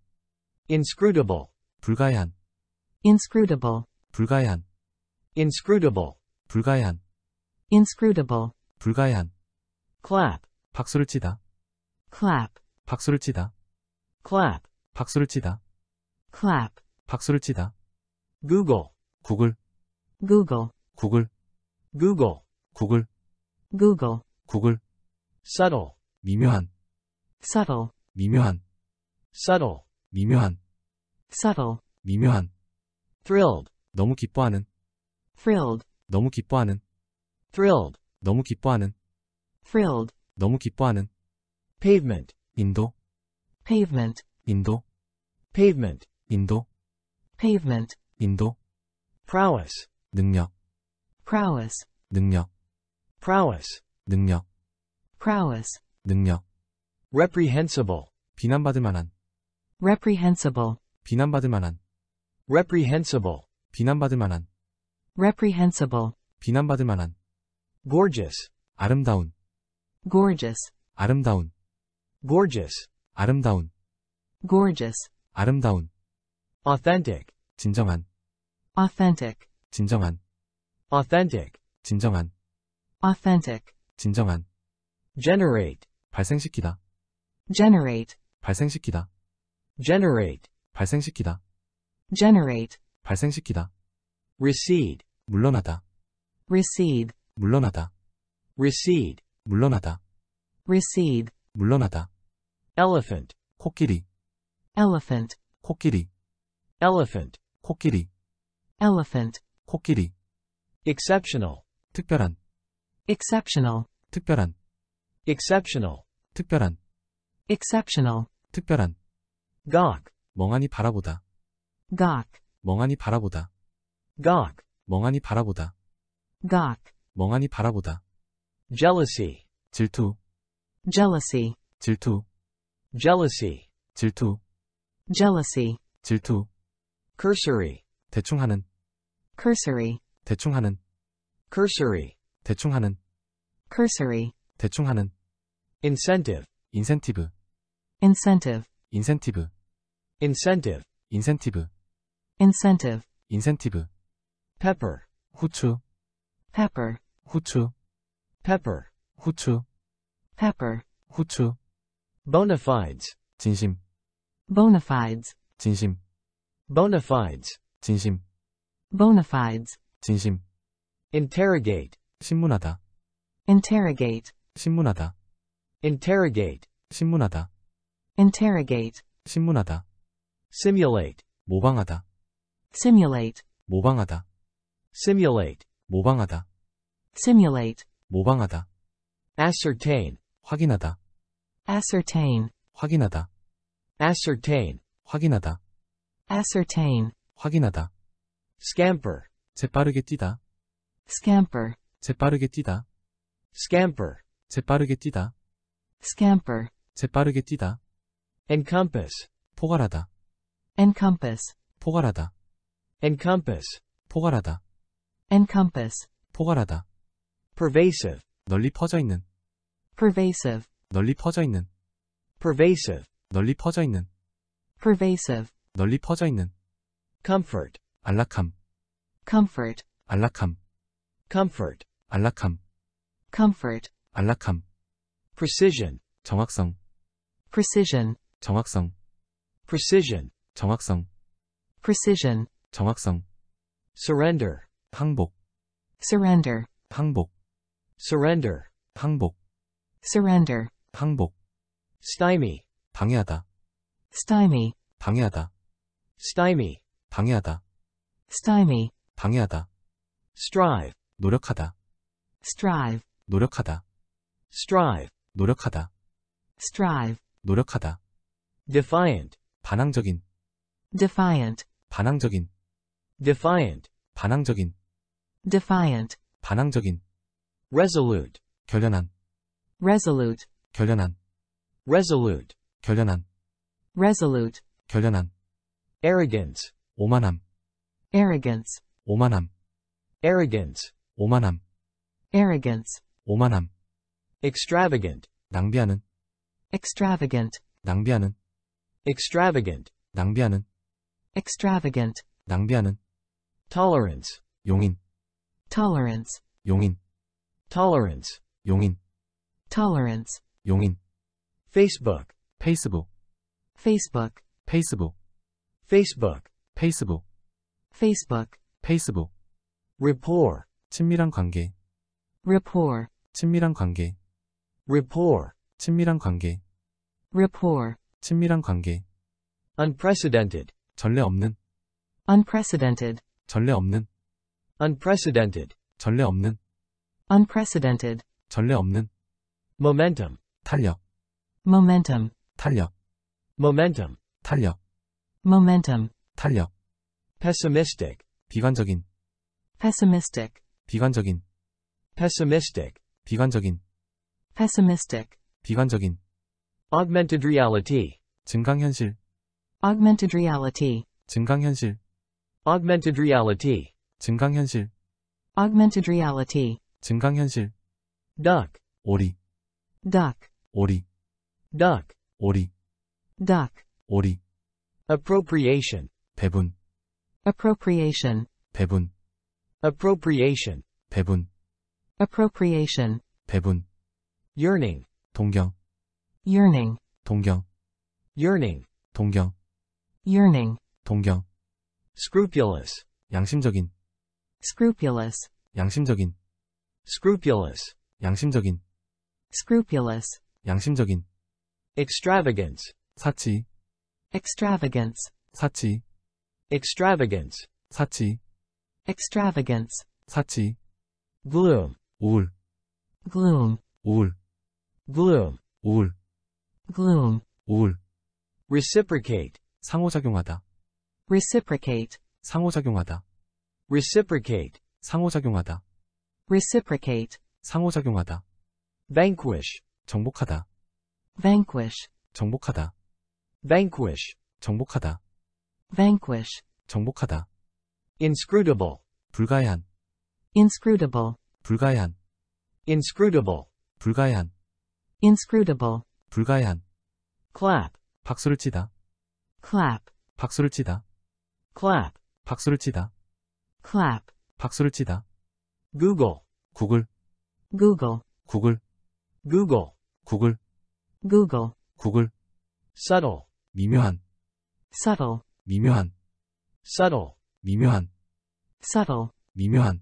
inscrutable, 불가한, inscrutable, 불가한, inscrutable, 불가한. inscrutable 불가해한 clap 박수를 치다 clap 박수를 치다 clap 박수를 치다 clap 박수를 치다 Google 구글 Google 구글 Google 구글 Google 구글 subtle 미묘한 subtle 미묘한 subtle 미묘한 subtle 미묘한 thrilled 너무 기뻐하는 thrilled 너무 기뻐하는 thrilled 너무 기뻐하는 thrilled 너무 기뻐하는 pavement 인도 pavement 인도 pavement 인도 pavement 인도 prowess 능력 prowess 능력 prowess 능력 prowess 능력 reprehensible 비난받을 만한 reprehensible 비난받을 만한 reprehensible 비난받을 만한 reprehensible 비난받을 만한 gorgeous 아름다운 gorgeous 아름다운 gorgeous 아름다운 gorgeous 아름다운 authentic 진정한 authentic 진정한 authentic 진정한 authentic 진정한 generate 발생시키다 generate 발생시키다 generate 발생시키다 generate 발생시키다 recede 물러나다 recede 물러나다 recede 물러나다 recede 물러나다 elephant 코끼리 elephant 코끼리 elephant 코끼리 elephant 코끼리 exceptional 특별한 exceptional 특별한 exceptional 특별한 exceptional 특별한 gawk 멍하니 바라보다 gawk 멍하니 바라보다 gawk 멍하니 바라보다 gawk 멍하니 바라보다. jealousy 질투 jealousy 질투 jealousy 질투 jealousy 질투 cursory 대충 하는 cursory 대충 하는 cursory 대충 하는 cursory 대충 하는 incentive 인센티브 incentive 인센티브 incentive 인센티브 incentive 인센티브 pepper 후추 pepper 후추 pepper 후추 pepper 후추 bona fides 진심 bona fides 진심 bona fides 진심 bona fides 진심 interrogate 신문하다 interrogate 신문하다 interrogate 신문하다 interrogate 신문하다 simulate 모방하다 simulate 모방하다 simulate 모방하다 simulate, 모방하다, ascertain, 확인하다, ascertain, 확인하다, ascertain, 확인하다, ascertain, 확인하다. scamper, 재빠르게 뛰다, scamper, 재빠르게 뛰다, scamper, 재빠르게 뛰다, scamper, 재빠르게 뛰다. encompass, 포괄하다, encompass, 포괄하다, encompass, 포괄하다, encompass, 포괄하다. pervasive 널리 퍼져 있는 pervasive 널리 퍼져 있는 pervasive 널리 퍼져 있는 pervasive 널리 퍼져 있는 comfort 안락함 comfort 안락함 comfort 안락함 comfort 안락함 precision 정확성 precision 정확성 precision 정확성 precision 정확성 surrender 항복 surrender 항복 surrender 항복 surrender 항복 stymie 방해하다 stymie 방해하다 stymie 방해하다 stymie 방해하다 strive 노력하다 strive 노력하다 strive 노력하다 strive 노력하다 defiant 반항적인 defiant 반항적인 defiant 반항적인 defiant 반항적인 resolute 결연한 resolute 결연한 resolute 결연한 resolute 결연한 arrogance 오만함 arrogance 오만함 arrogance 오만함 arrogance 오만함 extravagant 낭비하는 extravagant 낭비하는 extravagant 낭비하는 extravagant 낭비하는 tolerance 용인 tolerance 용인 tolerance 용인 tolerance 용인 Facebook 페이스북 Facebook 페이스북 Facebook 페이스북 Facebook 페이스북 rapport 친밀한 관계 rapport 친밀한 관계 rapport 친밀한 관계 rapport 친밀한 관계 unprecedented 전례 없는 unprecedented 전례 없는 unprecedented 전례 없는 unprecedented 전례 없는 momentum 탄력 momentum 탄력 momentum 탄력 momentum 탄력 pessimistic 비관적인 pessimistic 비관적인 pessimistic 비관적인 pessimistic 비관적인 augmented reality 증강현실 augmented reality 증강현실 augmented reality 증강현실 augmented reality 증강현실 duck 오리 duck 오리 duck 오리 duck 오리 appropriation 배분 appropriation 배분 appropriation 배분 appropriation 배분 yearning 동경 yearning 동경 yearning 동경 yearning 동경 scrupulous 양심적인 scrupulous 양심적인 scrupulous, 양심적인, scrupulous, 양심적인, extravagance, 사치, extravagance, 사치, extravagance, 사치, extravagance, 사치, gloom, 우울, gloom, 우울, gloom, 우울, gloom, 우울, reciprocate, 상호작용하다, reciprocate, 상호작용하다, reciprocate, 상호작용하다 reciprocate 상호작용하다 vanquish 정복하다 vanquish 정복하다 vanquish 정복하다 vanquish 정복하다 inscrutable 불가한 inscrutable 불가한 inscrutable 불가한 inscrutable 불가한 clap 박수를 치다 clap 박수를 치다 clap 박수를 치다 clap 박수를 치다 Google 구글 Google 구글 Google 구글 Google 구글 subtle 미묘한 subtle 미묘한 subtle 미묘한 subtle 미묘한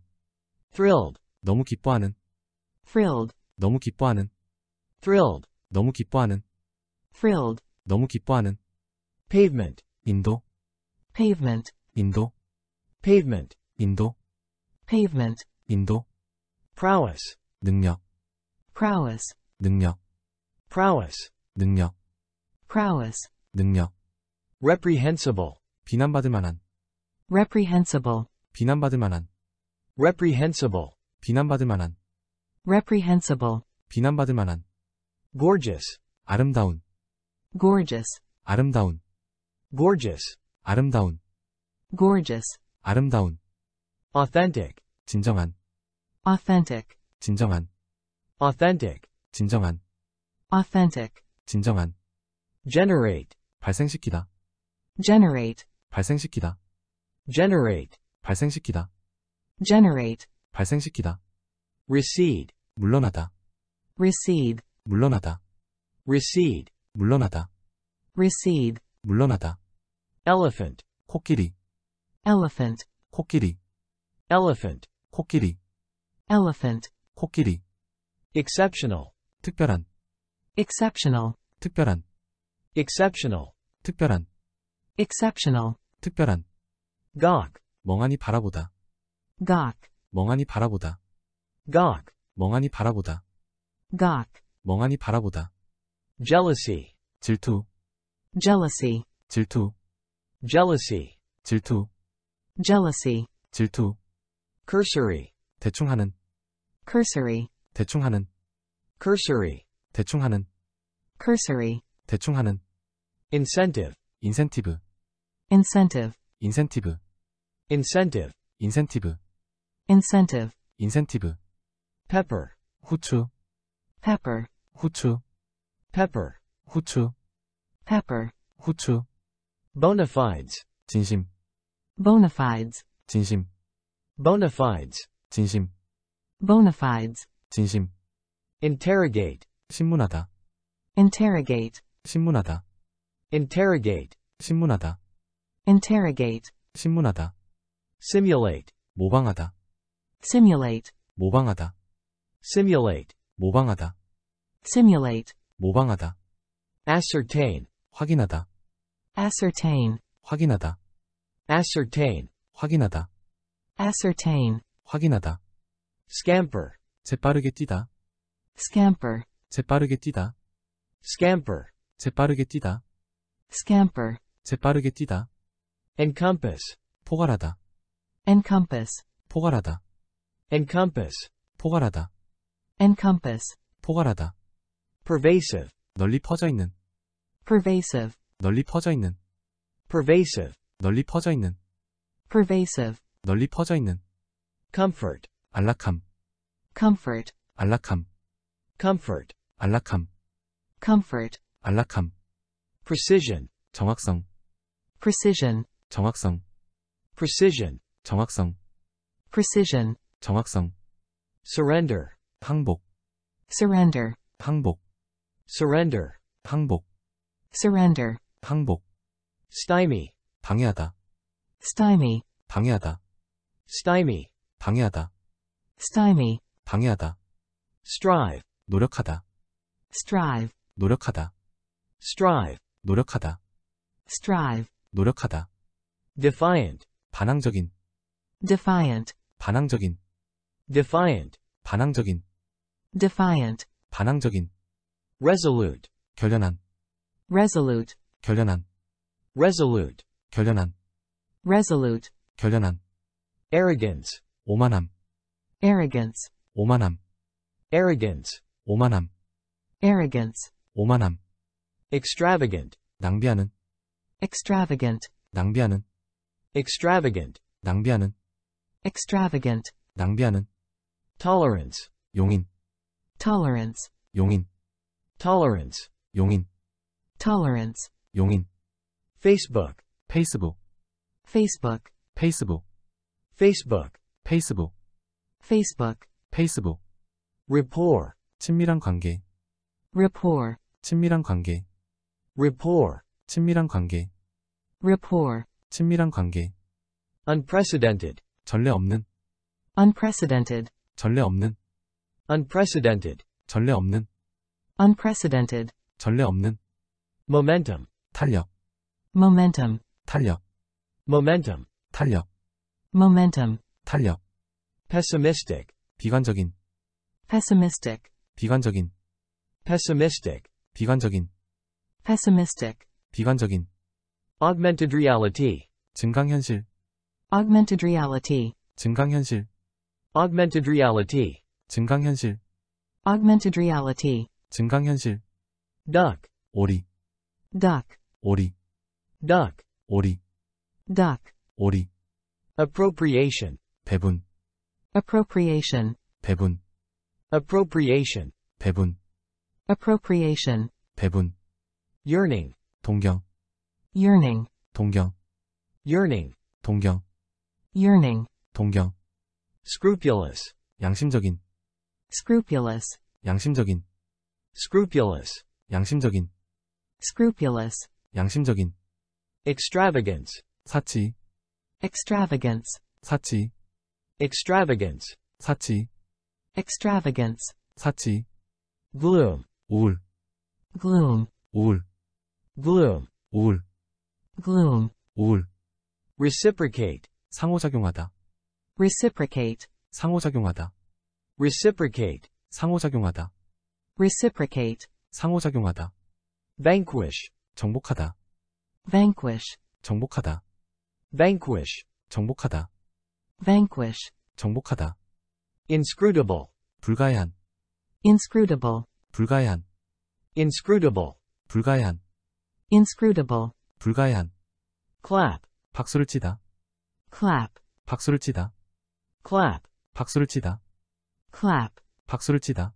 thrilled 너무 기뻐하는 thrilled 너무 기뻐하는 thrilled 너무 기뻐하는 thrilled 너무 기뻐하는 pavement 인도 pavement 인도 pavement 인도 pavement 인도 prowess 능력 prowess 능력 prowess 능력 prowess 능력 reprehensible 비난받을 만한 reprehensible 비난받을 만한 reprehensible 비난받을 만한 reprehensible 비난받을 만한 gorgeous 아름다운 gorgeous 아름다운 gorgeous 아름다운 gorgeous 아름다운 authentic 진정한 authentic 진정한 authentic 진정한 authentic 진정한 generate 발생시키다 generate 발생시키다 generate 발생시키다 generate 발생시키다 recede 물러나다 recede 물러나다 recede 물러나다 recede 물러나다 elephant 코끼리 elephant 코끼리 elephant 코끼리 elephant 코끼리 exceptional 특별한 exceptional 특별한 exceptional 특별한 exceptional 특별한 gawk 멍하니 바라보다 gawk 멍하니 바라보다 gawk 멍하니 바라보다 gawk 멍하니 바라보다 jealousy 질투 jealousy 질투 jealousy 질투 jealousy 질투 cursory 대충 하는 cursory 대충 cursory 대충 cursory 대충 incentive, incentive 인센티브 incentive incentive incentive incentive 인센티브 pepper 후추 pepper 후추 pepper 후추 pepper 후추 bona fides 진심 bona fides 진심 bona fides 진심 bona fides. 진심. interrogate. 신문하다. interrogate. 신문하다. interrogate. 신문하다. interrogate. 신문하다. simulate. 모방하다. simulate. 모방하다. simulate. 모방하다. simulate. 모방하다. ascertain. 확인하다. ascertain. 확인하다. ascertain. 확인하다. ascertain. 확인하다. scamper 재빠르게 뛰다 scamper 재빠르게 뛰다 scamper 재빠르게 뛰다 scamper 재빠르게 뛰다 encompass 포괄하다 encompass 포괄하다 encompass 포괄하다 encompass 포괄하다 pervasive 널리 퍼져 있는 pervasive 널리 퍼져 있는 pervasive 널리 퍼져 있는 pervasive 널리 퍼져 있는 comfort Alakam. Comfort. Alakam. Comfort. Alakam. Comfort. Alakam. Precision. 정확성. Precision. 정확성. Precision. 정확성. Precision. 정확성. Surrender. 항복. Surrender. 항복. Surrender. 항복. Surrender. 항복. Stymie. 방해하다. Stymie. 방해하다. Stymie. 방해하다. stymie 방해하다 strive 노력하다 strive 노력하다 strive 노력하다 strive 노력하다 defiant 반항적인 defiant 반항적인 defiant 반항적인 defiant 반항적인 resolute 결연한 resolute 결연한 resolute 결연한 resolute 결연한 arrogance 오만함 arrogance 오만함 arrogance 오만함 arrogance 오만함 extravagant 낭비하는 extravagant 낭비하는 extravagant 낭비하는 extravagant 낭비하는 tolerance 용인 tolerance 용인 tolerance 용인 tolerance 용인 facebook 페이스북 Facebook, paceable. Facebook, paceable. Facebook, 페이스북 rapport, 친밀한 관계 rapport, 친밀한 관계 rapport, 친밀한 관계 rapport, 친밀한 관계 unprecedented, 전례 없는 unprecedented, 전례 없는 unprecedented, 전례 없는 unprecedented, 전례 없는 momentum, 탄력 momentum, 탄력 momentum, 탄력 momentum, 탄력 pessimistic 비관적인 pessimistic 비관적인 pessimistic 비관적인 pessimistic 비관적인 augmented reality 증강현실 augmented reality 증강현실 augmented reality 증강현실 augmented reality 증강현실 duck 오리 duck 오리 duck 오리 duck 오리 appropriation 배분 appropriation 배분 appropriation 배분 appropriation 배분 yearning 동경 yearning 동경 yearning 동경 yearning 동경 scrupulous 양심적인 scrupulous 양심적인 scrupulous 양심적인 scrupulous 양심적인 extravagance 사치 extravagance 사치 extravagance, 사치, extravagance, 사치, gloom, 우울, gloom, 우울, gloom, 우울, gloom, 우울, reciprocate, 상호작용하다, reciprocate, 상호작용하다, reciprocate, 상호작용하다, reciprocate, 상호작용하다, vanquish, 정복하다, vanquish, 정복하다, vanquish, 정복하다. vanquish 정복하다 inscrutable 불가한 inscrutable 불가한 inscrutable 불가한 inscrutable 불가한 clap 박수를 치다 clap 박수를 치다 clap 박수를 치다 clap 박수를 치다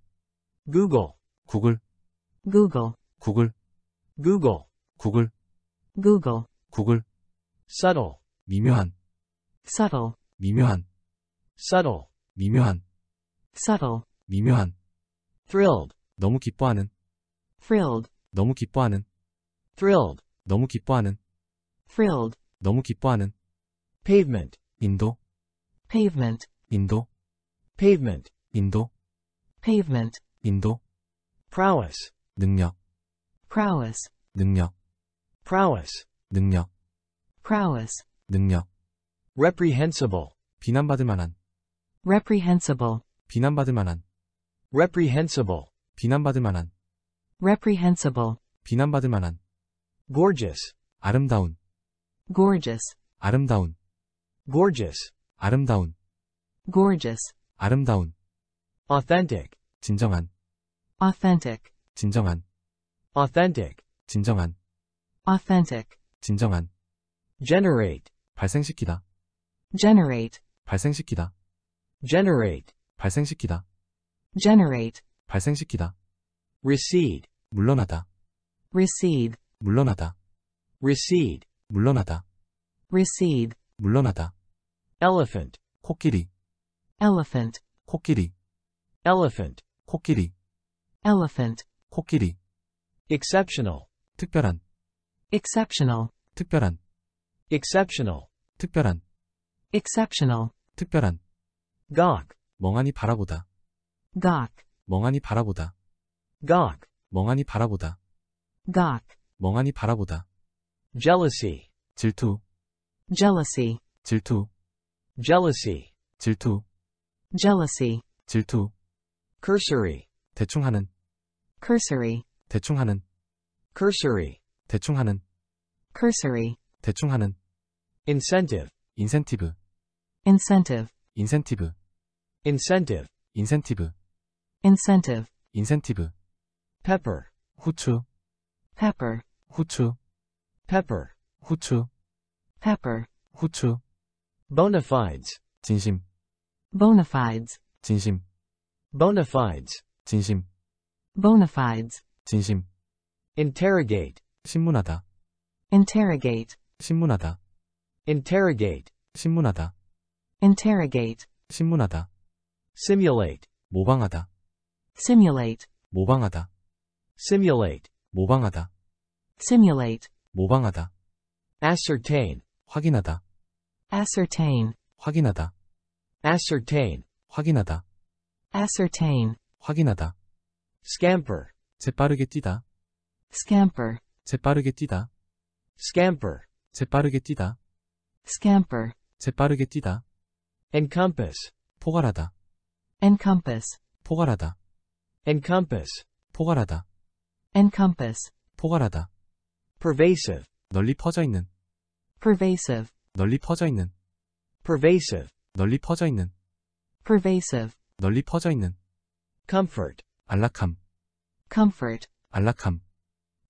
google 구글 google 구글 google 구글 구글 구글 subtle 미묘한 subtle 미묘한 subtle 미묘한 subtle 미묘한 thrilled 너무 기뻐하는 thrilled 너무 기뻐하는 thrilled 너무 기뻐하는 thrilled 너무 기뻐하는 pavement 인도 pavement 인도 pavement 인도 pavement 인도 prowess 능력 prowess 능력 prowess 능력 prowess 능력 reprehensible 비난받을 만한 reprehensible 비난받을 만한 reprehensible 비난받을 만한 reprehensible 비난받을 만한 gorgeous 아름다운 gorgeous 아름다운 gorgeous 아름다운 gorgeous 아름다운 authentic 진정한 authentic 진정한 authentic 진정한 authentic 진정한 generate 발생시키다 generate 발생시키다 generate 발생시키다 generate 발생시키다 recede 물러나다 recede 물러나다 recede 물러나다 recede 물러나다 elephant 코끼리 elephant 코끼리 elephant 코끼리 elephant 코끼리 exceptional 특별한 exceptional 특별한 exceptional 특별한 exceptional 특별한 gawk 멍하니 바라보다 gawk 멍하니 바라보다 gawk 멍하니 바라보다 gawk 멍하니 바라보다 jealousy 질투 jealousy 질투 jealousy 질투 jealousy 질투 cursory 대충 하는 cursory 대충 하는 cursory 대충 하는 cursory 대충 하는 incentive 인센티브 incentive incentive, incentive incentive, incentive 인센티브 pepper 후추 pepper 후추 pepper 후추 pepper 후추 bona fides 진심 bona fides 진심 bona fides 진심 bona fides 진심 interrogate 신문하다 interrogate 신문하다 interrogate 신문하다 interrogate, 신문하다, simulate, 모방하다, simulate, 모방하다, simulate, 모방하다, simulate, 모방하다, ascertain, 확인하다, ascertain, 확인하다, ascertain, 확인하다, ascertain, 확인하다, scamper, 재빠르게 뛰다, scamper, 재빠르게 뛰다, scamper, 재빠르게 뛰다, scamper, 재빠르게 뛰다, encompass 포괄하다 encompass 포괄하다 encompass 포괄하다 encompass 포괄하다 pervasive 널리 퍼져 있는 pervasive 널리 퍼져 있는 pervasive 널리 퍼져 있는 pervasive 널리 퍼져 있는 comfort 안락함 comfort 안락함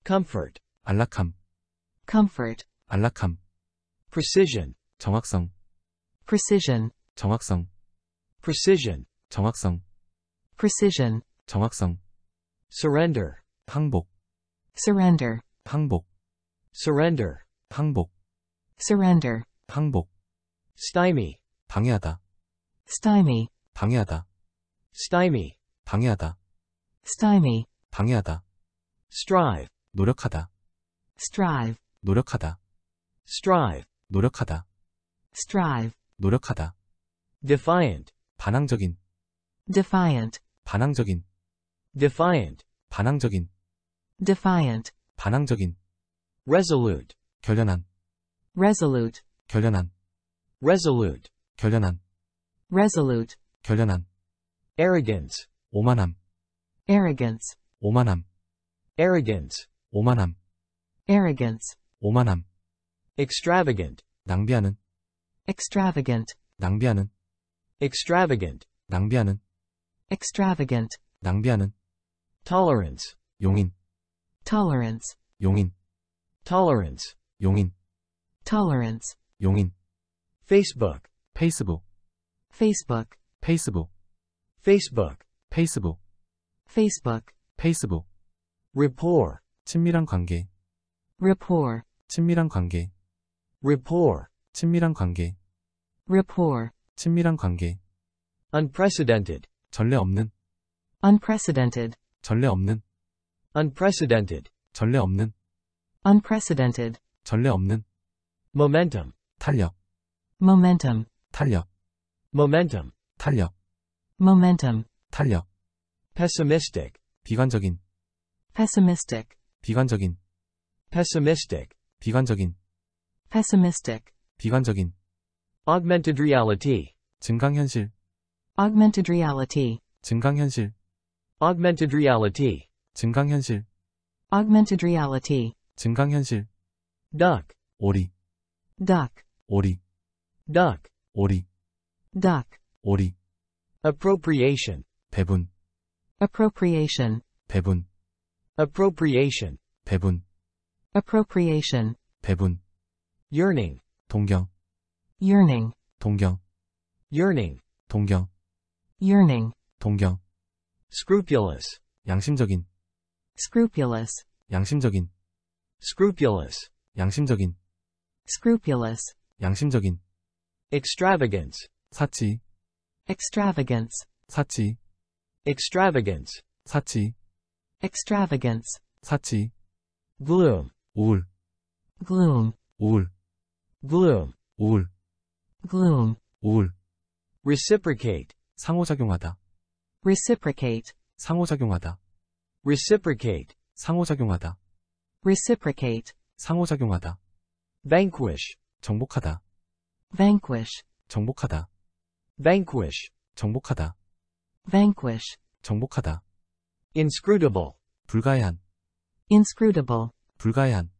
comfort 안락함 comfort 안락함 precision 정확성 precision 정확성 precision 정확성 precision 정확성 surrender 항복 surrender 항복 surrender 항복 surrender 항복 stymie 방해하다 stymie 방해하다 stymie 방해하다 stymie 방해하다 strive 노력하다 strive 노력하다 strive 노력하다 strive 노력하다 defiant 반항적인 defiant 반항적인 defiant 반항적인 defiant 반항적인 resolute 결연한 resolute 결연한 resolute 결연한 resolute 결연한 arrogance 오만함 arrogance 오만함 arrogance 오만함 arrogance 오만함 extravagant 낭비하는 extravagant 낭비하는 extravagant 낭비하는 extravagant 낭비하는 tolerance 용인 tolerance 용인 tolerance 용인 tolerance 용인 Facebook 페이스북 Facebook 페이스북 Facebook 페이스북 Facebook 페이스북 rapport 친밀한 관계 rapport 친밀한 관계 rapport 친밀한 관계 rapport 친밀한 관계. unprecedented. 전례 없는. unprecedented. 전례 없는. unprecedented. 전례 없는. unprecedented. 전례 없는. momentum. 탄력. momentum. 탄력. momentum. 탄력. momentum. 탄력. pessimistic. 비관적인. pessimistic. 비관적인. pessimistic. 비관적인. pessimistic. 비관적인. augmented reality 증강현실 augmented reality 증강현실 augmented reality 증강현실 augmented reality 증강현실 duck 오리 duck 오리 duck 오리 duck 오리 appropriation 배분 appropriation 배분 appropriation 배분 appropriation 배분 yearning 동경 yearning 동경 yearning 동경 yearning 동경 scrupulous 양심적인 scrupulous 양심적인 scrupulous 양심적인 scrupulous 양심적인 extravagance 사치 extravagance 사치 extravagance 사치 extravagance 사치 gloom 우울 gloom 우울 gloom 우울 gloom, 우울, reciprocate, 상호작용하다, reciprocate, 상호작용하다, reciprocate, 상호작용하다, reciprocate, 상호작용하다, vanquish, 정복하다, vanquish, 정복하다, vanquish, 정복하다, vanquish, 정복하다, inscrutable, 불가해한, inscrutable, 불가해한,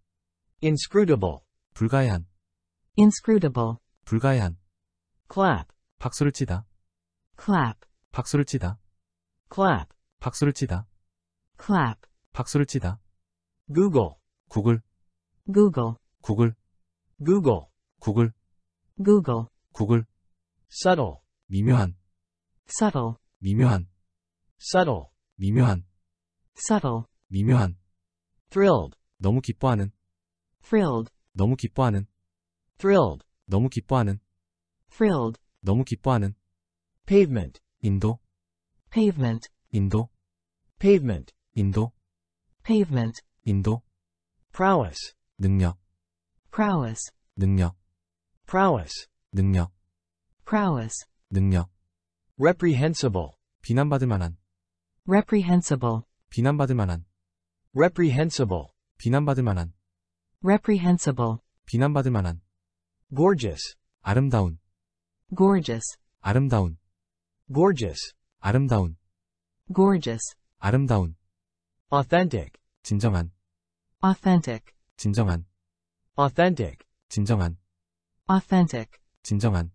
inscrutable, 불가해한, inscrutable, 불가해한 clap 박수를 치다 clap 박수를 치다 clap 박수를 치다 clap 박수를 치다 Google 구글 Google 구글 Google 구글 Google 구글 subtle 미묘한 subtle 미묘한 subtle 미묘한 subtle 미묘한 thrilled 너무 기뻐하는 thrilled 너무 기뻐하는 thrilled 너무 기뻐하는 thrilled 너무 기뻐하는 pavement 인도 pavement 인도 pavement 인도 pavement 인도 prowess 능력 prowess 능력 prowess 능력 prowess 능력 reprehensible 비난받을 만한 reprehensible 비난받을 만한 reprehensible 비난받을 만한 reprehensible 비난받을 만한 gorgeous 아름다운 gorgeous 아름다운 gorgeous 아름다운 gorgeous 아름다운 authentic 진정한 authentic 진정한 authentic 진정한 authentic 진정한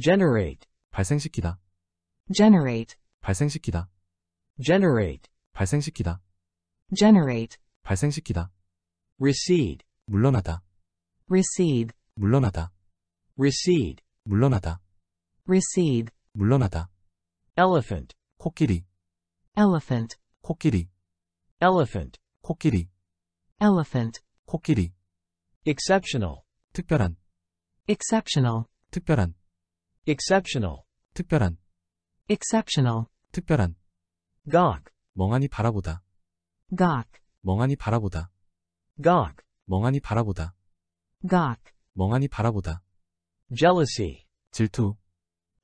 generate 발생시키다 generate 발생시키다 generate 발생시키다 generate 발생시키다 recede 물러나다 recede 물러나다. recede, 물러나다. recede, 물러나다. elephant, 코끼리, elephant, 코끼리, elephant, 코끼리, elephant, 코끼리. exceptional, 특별한, exceptional, 특별한, exceptional, 특별한, exceptional, 특별한. gawk, 멍하니 바라보다. gawk, 멍하니 바라보다. gawk, 멍하니 바라보다. gawk. 멍하니 바라보다. jealousy 질투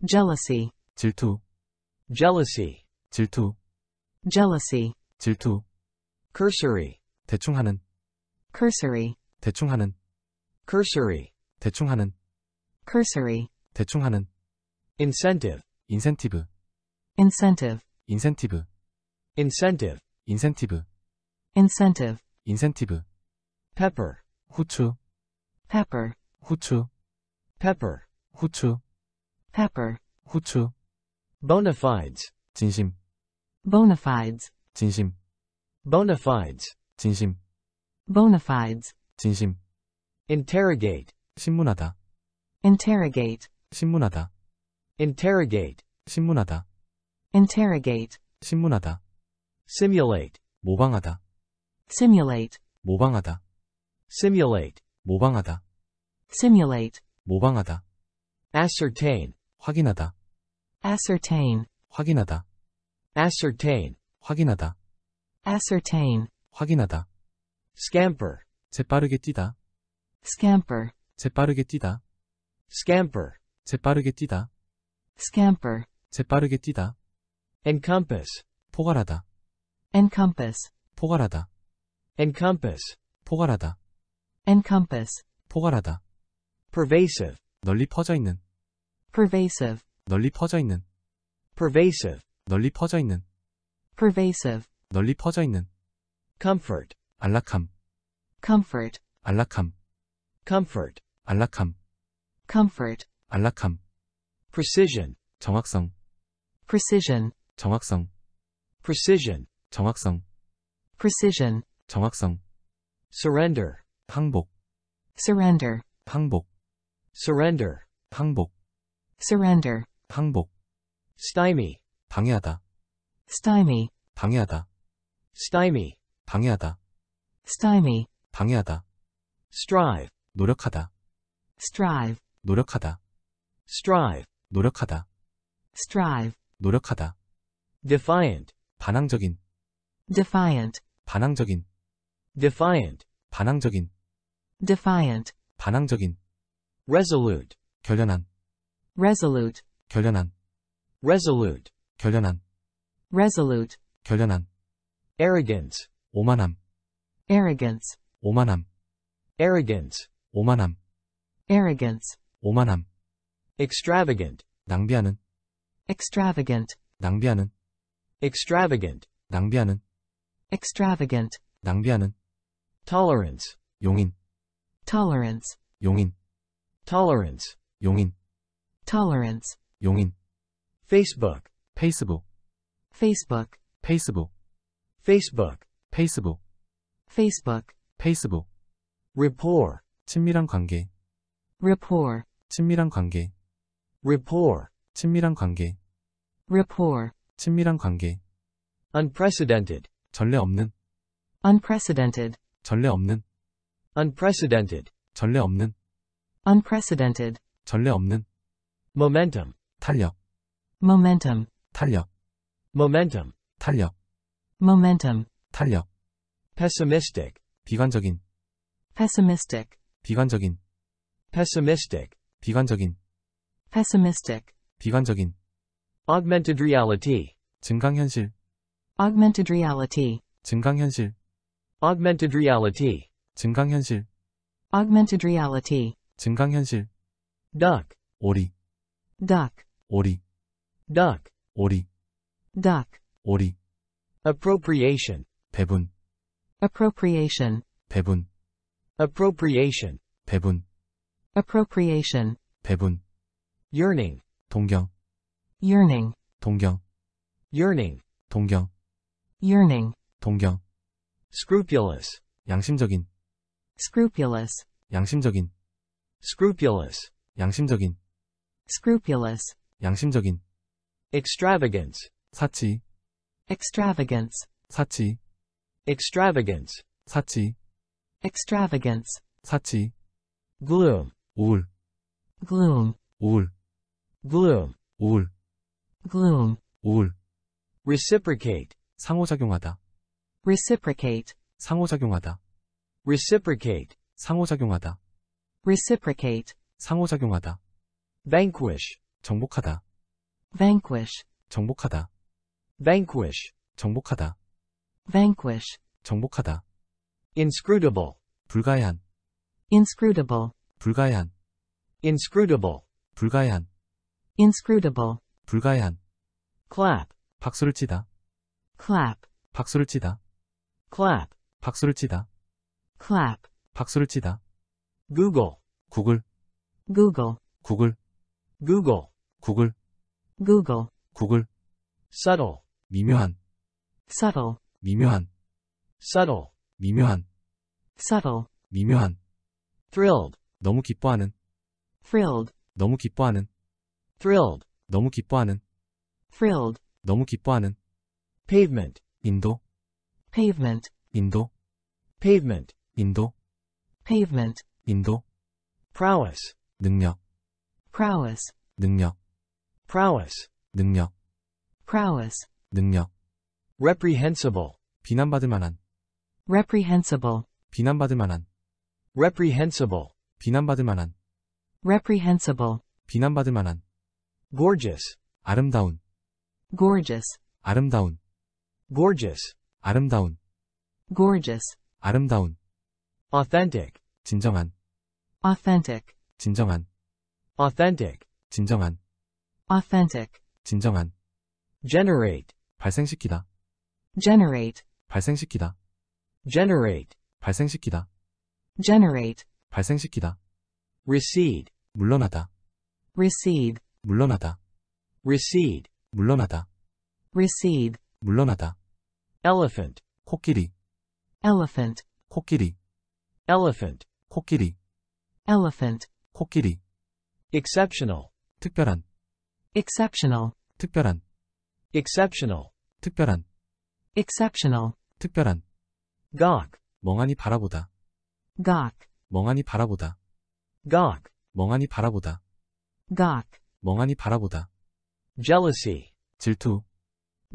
jealousy 질투 jealousy 질투 jealousy 질투 cursory 대충 하는 cursory 대충 하는 cursory 대충 하는 cursory 대충 하는 incentive 인센티브 incentive 인센티브 incentive 인센티브 incentive 인센티브 pepper 후추 pepper 후추 pepper 후추 pepper 후추 bona fides 진심 bona fides 진심 bona fides 진심 bona fides 진심 interrogate 신문하다 interrogate 신문하다 interrogate 신문하다 interrogate 신문하다 simulate 모방하다 simulate 모방하다 simulate 모방하다 simulate, 모방하다, ascertain, 확인하다, ascertain, 확인하다, ascertain, 확인하다, ascertain, 확인하다, scamper, 재빠르게 뛰다, scamper, 재빠르게 뛰다, scamper, 재빠르게 뛰다, scamper, 재빠르게 뛰다, encompass, 포괄하다, encompass, 포괄하다, encompass, 포괄하다, encompass, 포괄하다, pervasive 널리 퍼져 있는 pervasive 널리 퍼져 있는 pervasive 널리 퍼져 있는 pervasive 널리 퍼져 있는 comfort 안락함 comfort 안락함 comfort 안락함 comfort 안락함 precision 정확성 precision 정확성 precision 정확성 precision 정확성 surrender 항복 surrender 항복 surrender 항복 surrender 항복 stymie 방해하다 stymie 방해하다 stymie 방해하다 stymie 방해하다 strive 노력하다 strive 노력하다 strive 노력하다 strive 노력하다 defiant 반항적인 defiant 반항적인 defiant 반항적인 defiant 반항적인 resolute 결연한 resolute 결연한 resolute 결연한 resolute 결연한 arrogance 오만함 arrogance 오만함 arrogance 오만함 arrogance 오만함 extravagant 낭비하는 extravagant 낭비하는 extravagant 낭비하는 extravagant 낭비하는 tolerance 용인 tolerance 용인 tolerance 용인 tolerance 용인 Facebook 페이스북 Facebook 페이스북 Facebook 페이스북 Facebook 페이스북 rapport 친밀한 관계 rapport 친밀한 관계 rapport 친밀한 관계 rapport 친밀한 관계 unprecedented 전례 없는 unprecedented 전례 없는 unprecedented 전례 없는 unprecedented 전례 없는 momentum 탄력 momentum 탄력 momentum 탄력 momentum 탄력 pessimistic 비관적인 pessimistic 비관적인 pessimistic 비관적인 pessimistic 비관적인 augmented reality 증강현실 augmented reality 증강현실 augmented reality 증강현실 augmented reality 증강현실 duck 오리 duck 오리 duck 오리 duck 오리 appropriation 배분 appropriation 배분 appropriation 배분 appropriation 배분 yearning 동경 yearning 동경 yearning 동경 yearning 동경 scrupulous 양심적인 scrupulous 양심적인 scrupulous 양심적인 scrupulous 양심적인 extravagance 사치 extravagance 사치 extravagance 사치 extravagance 사치 gloom 우울 gloom 우울 gloom 우울 gloom 우울 reciprocate 상호작용하다 reciprocate 상호작용하다 reciprocate 상호작용하다 reciprocate 상호작용하다 vanquish 정복하다 vanquish 정복하다 vanquish 정복하다 vanquish 정복하다 inscrutable 불가해한 inscrutable 불가해한 inscrutable 불가해한 inscrutable 불가해한 clap 박수를 치다 clap 박수를 치다 clap 박수를 치다 clap 박수를 치다 Google 구글 Google 구글 Google 구글 Google 구글 subtle 미묘한 subtle 미묘한 subtle 미묘한 subtle 미묘한 thrilled 너무 기뻐하는 thrilled 너무 기뻐하는 thrilled 너무 기뻐하는 thrilled 너무 기뻐하는 pavement 인도 pavement 인도 pavement 인도 pavement 빈도 prowess 능력 prowess 능력 prowess 능력 prowess 능력 reprehensible 비난받을 만한 reprehensible 비난받을 만한 reprehensible 비난받을 만한 reprehensible 비난받을 만한 gorgeous 아름다운 gorgeous 아름다운 gorgeous 아름다운 gorgeous 아름다운 authentic 진정한 authentic 진정한 authentic 진정한 authentic 진정한 generate 발생시키다 generate 발생시키다 generate 발생시키다 generate 발생시키다 recede 물러나다 recede 물러나다 recede 물러나다 recede 물러나다 elephant 코끼리 elephant 코끼리 elephant 코끼리 elephant 코끼리 exceptional 특별한 exceptional 특별한 exceptional 특별한 exceptional 특별한 gawk 멍하니 바라보다 gawk 멍하니 바라보다 gawk 멍하니 바라보다 gawk 멍하니 바라보다 jealousy 질투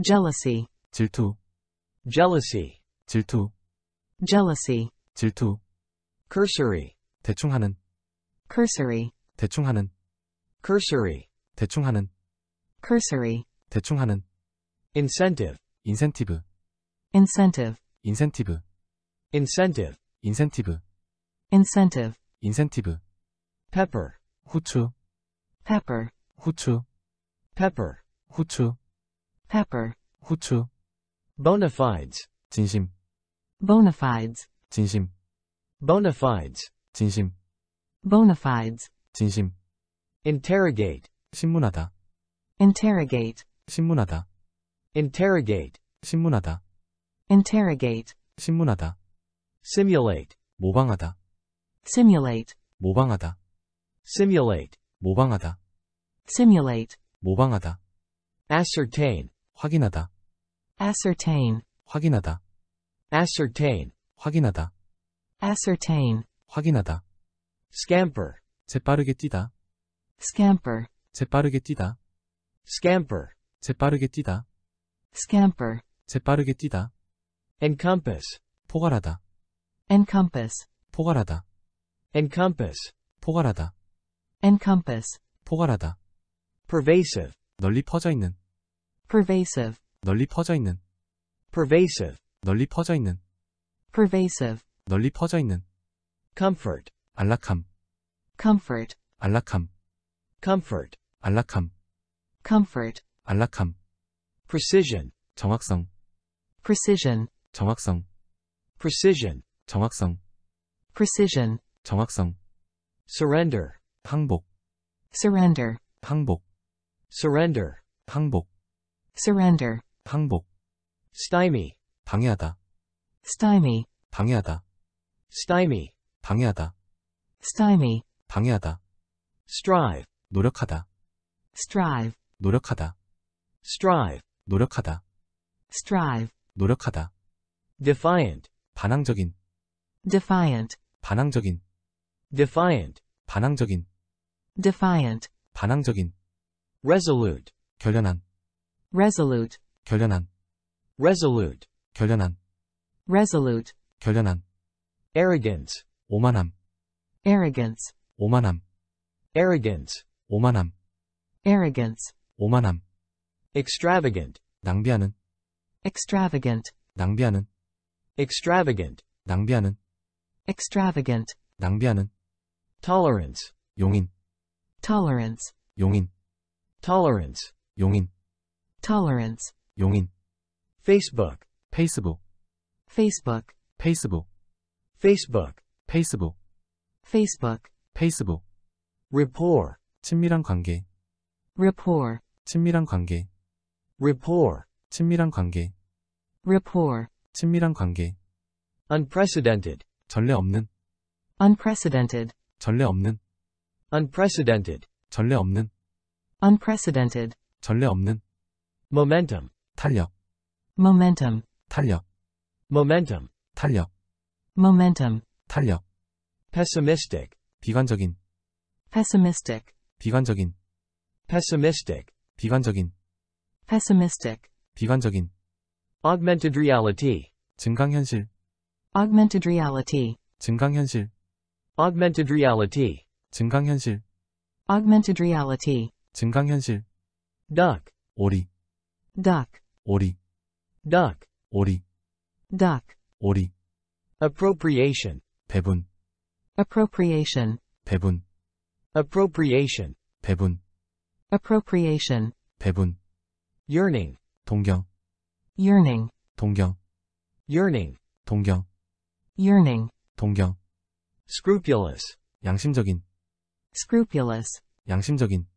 jealousy 질투 jealousy 질투 jealousy 질투 cursory 대충 하는 cursory 대충 하는 cursory 대충 하는 cursory 대충 하는 incentive 인센티브 incentive 인센티브 incentive 인센티브 incentive 인센티브 pepper 후추 pepper 후추 pepper 후추 pepper 후추 bona fides 진심 bona fides 진심 bona fides 진심 bona fides 진심 interrogate 신문하다 interrogate 신문하다 interrogate 신문하다 interrogate 신문하다 simulate 모방하다 simulate 모방하다 simulate 모방하다 simulate 모방하다 ascertain 확인하다 ascertain 확인하다 ascertain 확인하다 ascertain 확인하다 scamper 재빠르게 뛰다 scamper 재빠르게 뛰다 scamper 재빠르게 뛰다 scamper 재빠르게 뛰다 encompass 포괄하다 encompass 포괄하다 encompass 포괄하다 encompass 포괄하다 pervasive 널리 퍼져 있는 pervasive 널리 퍼져 있는 pervasive 널리 퍼져 있는 pervasive 널리 퍼져 있는 comfort 안락함 comfort 안락함 comfort 안락함 comfort 안락함 precision 정확성 precision 정확성 precision 정확성 precision 정확성 surrender 항복 surrender 항복 surrender 항복 surrender 항복 stymie 방해하다 stymie 방해하다 stymie 방해하다 stymie 방해하다 strive 노력하다 strive 노력하다 strive 노력하다 strive 노력하다 defiant 반항적인 defiant 반항적인 defiant 반항적인 defiant 반항적인 resolute 결연한 resolute 결연한 resolute 결연한 resolute 결연한 arrogance 오만함 arrogance 오만함 arrogance 오만함 arrogance 오만함 extravagant 낭비하는 extravagant 낭비하는 extravagant 낭비하는 extravagant 낭비하는 tolerance 용인 tolerance 용인 tolerance 용인 tolerance 용인 facebook 페이스북 Facebook, 페이스북 Facebook, 페이스북, Facebook, 페이스북, rapport, 친밀한 관계, rapport, 친밀한 관계, rapport, 친밀한 관계, rapport, 친밀한 관계, unprecedented, 전례 없는, unprecedented, 전례 없는, unprecedented, 전례 없는, unprecedented, 전례 없는, momentum, 탄력, momentum, 탄력, momentum, 탄력, momentum 탄력 pessimistic 비관적인 pessimistic 비관적인 pessimistic 비관적인 pessimistic 비관적인 augmented reality 증강현실 augmented reality 증강현실 augmented reality 증강현실 augmented reality 증강현실 duck 오리 duck 오리 duck 오리 duck 오리 appropriation 배분 appropriation 배분 appropriation 배분 appropriation 배분 yearning 동경 yearning 동경 yearning 동경 yearning 동경 scrupulous 양심적인 scrupulous 양심적인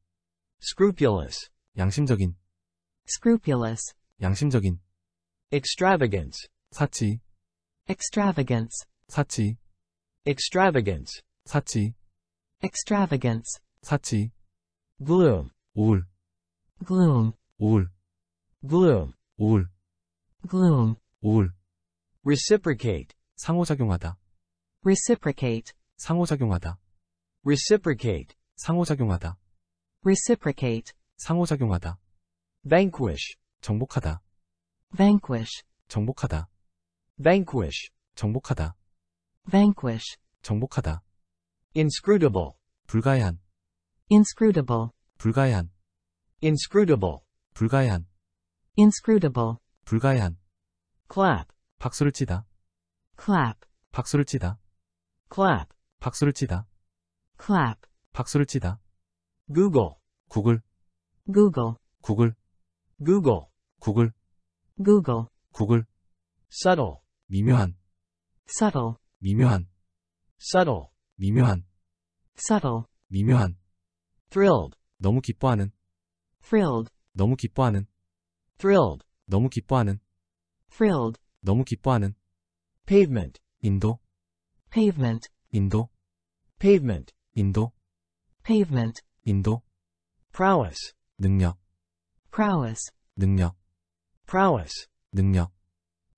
scrupulous 양심적인 scrupulous 양심적인 extravagance 사치 extravagance 사치 extravagance 사치 extravagance 사치 gloom 우울 gloom 우울 gloom 우울 gloom 우울 reciprocate 상호작용하다 reciprocate 상호작용하다 reciprocate 상호작용하다 reciprocate 상호작용하다 vanquish 정복하다 vanquish 정복하다 vanquish 정복하다 vanquish 정복하다 inscrutable 불가해한 inscrutable 불가해한 inscrutable 불가해한 inscrutable 불가해한 clap 박수를 치다 clap 박수를 치다 clap 박수를 치다 clap 박수를 치다 google 구글 google 구글 google 구글 google 구글 subtle 미묘한 subtle 미묘한 subtle 미묘한 subtle 미묘한 thrilled 너무 기뻐하는 thrilled 너무 기뻐하는 thrilled 너무 기뻐하는 thrilled 너무 기뻐하는 pavement 인도 pavement 인도 pavement 인도 pavement 인도 prowess 능력 prowess 능력 prowess 능력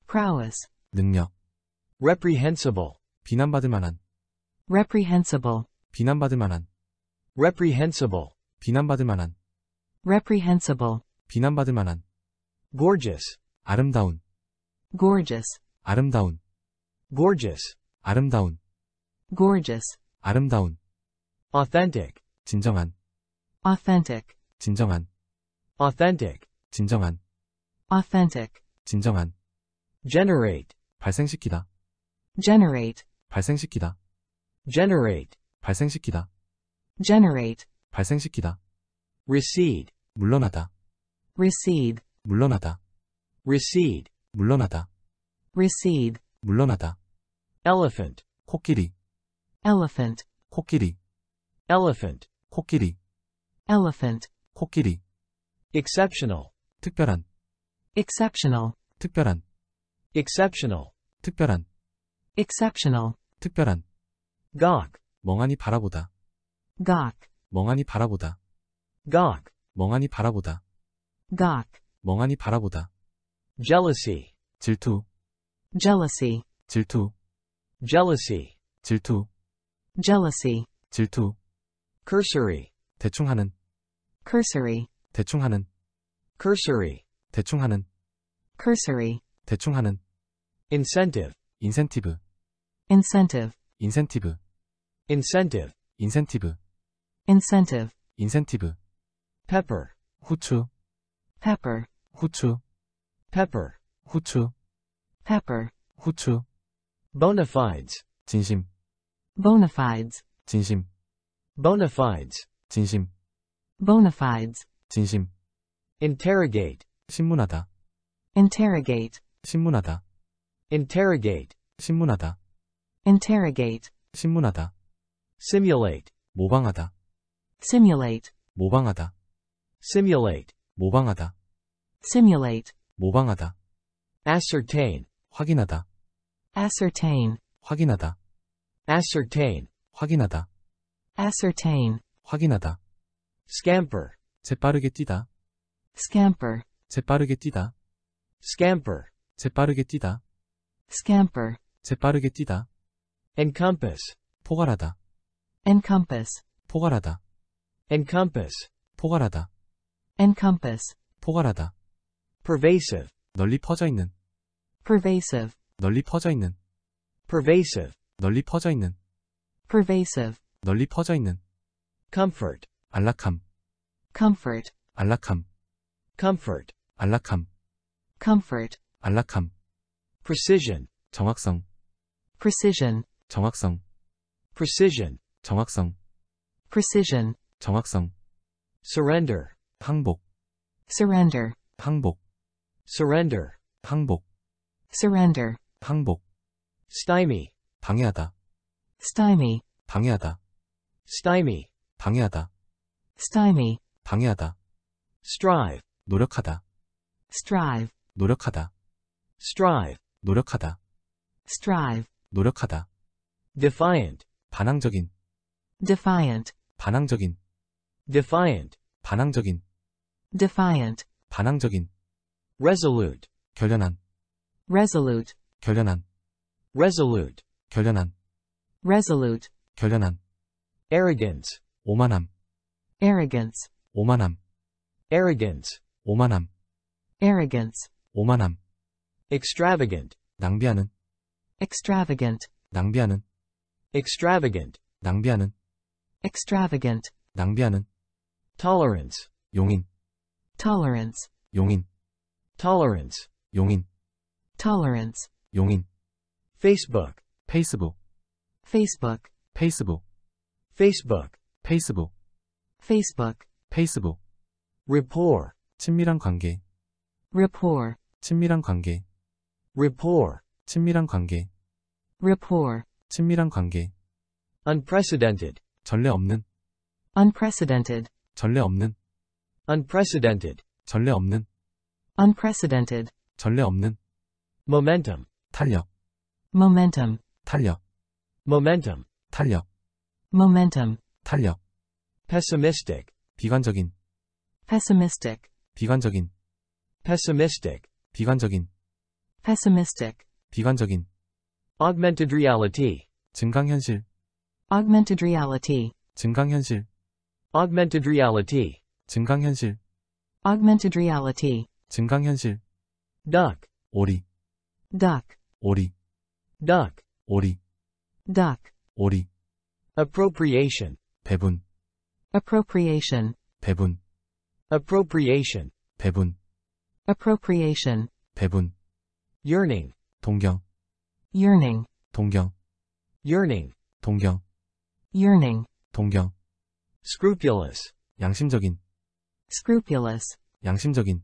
prowess 능력 reprehensible 비난받을 만한 reprehensible 비난받을 만한 reprehensible 비난받을 만한 reprehensible 비난받을 만한 gorgeous 아름다운 gorgeous 아름다운 gorgeous 아름다운 gorgeous 아름다운 authentic 진정한 authentic 진정한 authentic 진정한 authentic 진정한 generate 발생시키다 generate 발생시키다 generate 발생시키다 generate 발생시키다 recede 물러나다 recede 물러나다 recede 물러나다 recede 물러나다 elephant 코끼리 elephant 코끼리 elephant 코끼리 elephant 코끼리 exceptional 특별한 exceptional 특별한 exceptional 특별한 exceptional 특별한 gawk 멍하니 바라보다 gawk 멍하니 바라보다 gawk 멍하니 바라보다 gawk 멍하니 바라보다 jealousy 질투 jealousy 질투 jealousy 질투 jealousy 질투 cursory 대충 하는 cursory 대충 하는 cursory 대충 하는 cursory 대충 하는 incentive incentive, incentive incentive, incentive incentive, incentive incentive, pepper 후추 pepper 후추 pepper 후추 pepper 후추 bona fides 진심 bona fides 진심 bona fides 진심 bona fides 진심 interrogate 신문하다 interrogate 신문하다 interrogate 신문하다 interrogate 신문하다 simulate 모방하다 simulate 모방하다 simulate 모방하다 simulate 모방하다 ascertain 확인하다 ascertain 확인하다 ascertain 확인하다 ascertain 확인하다 scamper 재빠르게 뛰다 scamper 재빠르게 뛰다 scamper 재빠르게 뛰다 scamper, 재빠르게 뛰다, encompass, 포괄하다, encompass, 포괄하다, encompass, 포괄하다, encompass, 포괄하다, pervasive, 널리 퍼져 있는, pervasive, 널리 퍼져 있는, pervasive, 널리 퍼져 있는, pervasive, 널리 퍼져 있는, comfort, 안락함, comfort, 안락함, comfort, 안락함, comfort, 안락함, precision 정확성 precision 정확성 precision 정확성 precision 정확성 surrender 항복 surrender 항복 surrender 항복 surrender 항복 stymie 방해하다 stymie 방해하다 stymie 방해하다 stymie 방해하다 strive 노력하다 strive 노력하다 strive 노력하다. strive 노력하다. defiant 반항적인 defiant 반항적인 defiant 반항적인 defiant 반항적인 resolute 결연한 resolute 결연한 resolute 결연한 resolute 결연한 arrogance 오만함 arrogance 오만함 arrogance 오만함 arrogance 오만함 extravagant 낭비하는 extravagant 낭비하는 extravagant 낭비하는 extravagant 낭비하는 tolerance 용인 tolerance 용인 tolerance 용인 tolerance 용인 facebook 페이스북 facebook 페이스북 facebook 페이스북 facebook 페이스북 rapport 친밀한 관계 rapport 친밀한 관계 rapport 친밀한 관계 rapport 친밀한 관계 unprecedented 전례 없는 unprecedented 전례 없는 unprecedented 전례 없는 unprecedented 전례 없는 momentum 탄력 momentum 탄력 momentum 탄력 momentum 탄력 pessimistic 비관적인 pessimistic 비관적인 pessimistic 비관적인 pessimistic, 비관적인, augmented reality, 증강현실, augmented reality, 증강현실, augmented reality, 증강현실, augmented reality, 증강현실, duck, 오리, duck, 오리, duck, 오리, duck, 오리, appropriation, 배분, appropriation, 배분, appropriation, 배분, appropriation, 배분 yearning 동경 yearning 동경 yearning 동경 yearning 동경 scrupulous 양심적인 scrupulous 양심적인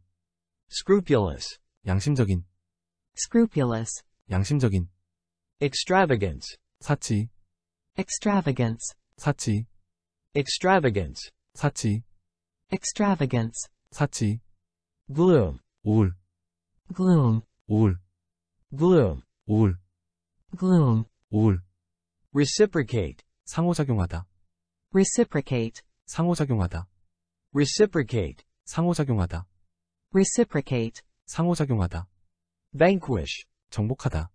scrupulous 양심적인 scrupulous 양심적인 extravagance 사치 extravagance 사치 extravagance 사치 extravagance 사치 gloom 우울 gloom 우울 gloom, 우울, gloom, 우울. reciprocate, 상호작용하다, reciprocate, 상호작용하다, reciprocate, 상호작용하다, reciprocate, 상호작용하다. vanquish, 정복하다,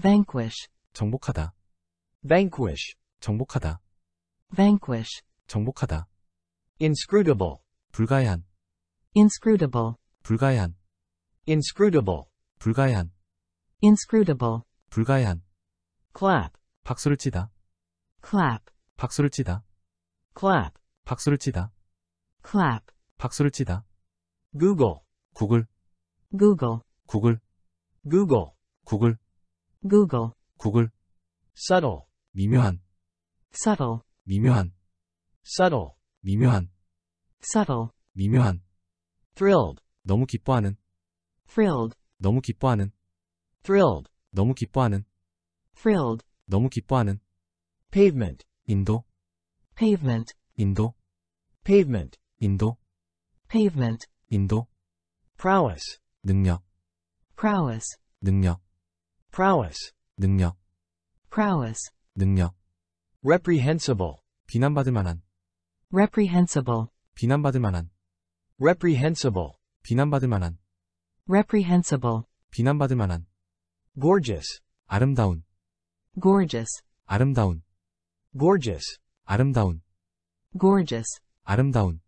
vanquish, 정복하다, vanquish, 정복하다, vanquish, 정복하다. inscrutable, 불가한, inscrutable, 불가한, inscrutable, 불가한. inscrutable 불가해한 clap 박수를 치다 clap 박수를 치다 clap 박수를 치다 clap 박수를 치다 Google 구글 Google 구글 Google 구글 Google 구글 subtle 미묘한 subtle 미묘한 subtle 미묘한 subtle 미묘한 thrilled 너무 기뻐하는 thrilled 너무 기뻐하는 thrilled 너무 기뻐하는 thrilled 너무 기뻐하는 pavement 인도 pavement 인도 pavement 인도 pavement 인도 prowess 능력 prowess 능력 prowess 능력 prowess 능력 reprehensible 비난받을 만한 reprehensible 비난받을 만한 reprehensible 비난받을 만한 reprehensible 비난받을 만한 gorgeous 아름다운 gorgeous 아름다운 gorgeous 아름다운 gorgeous 아름다운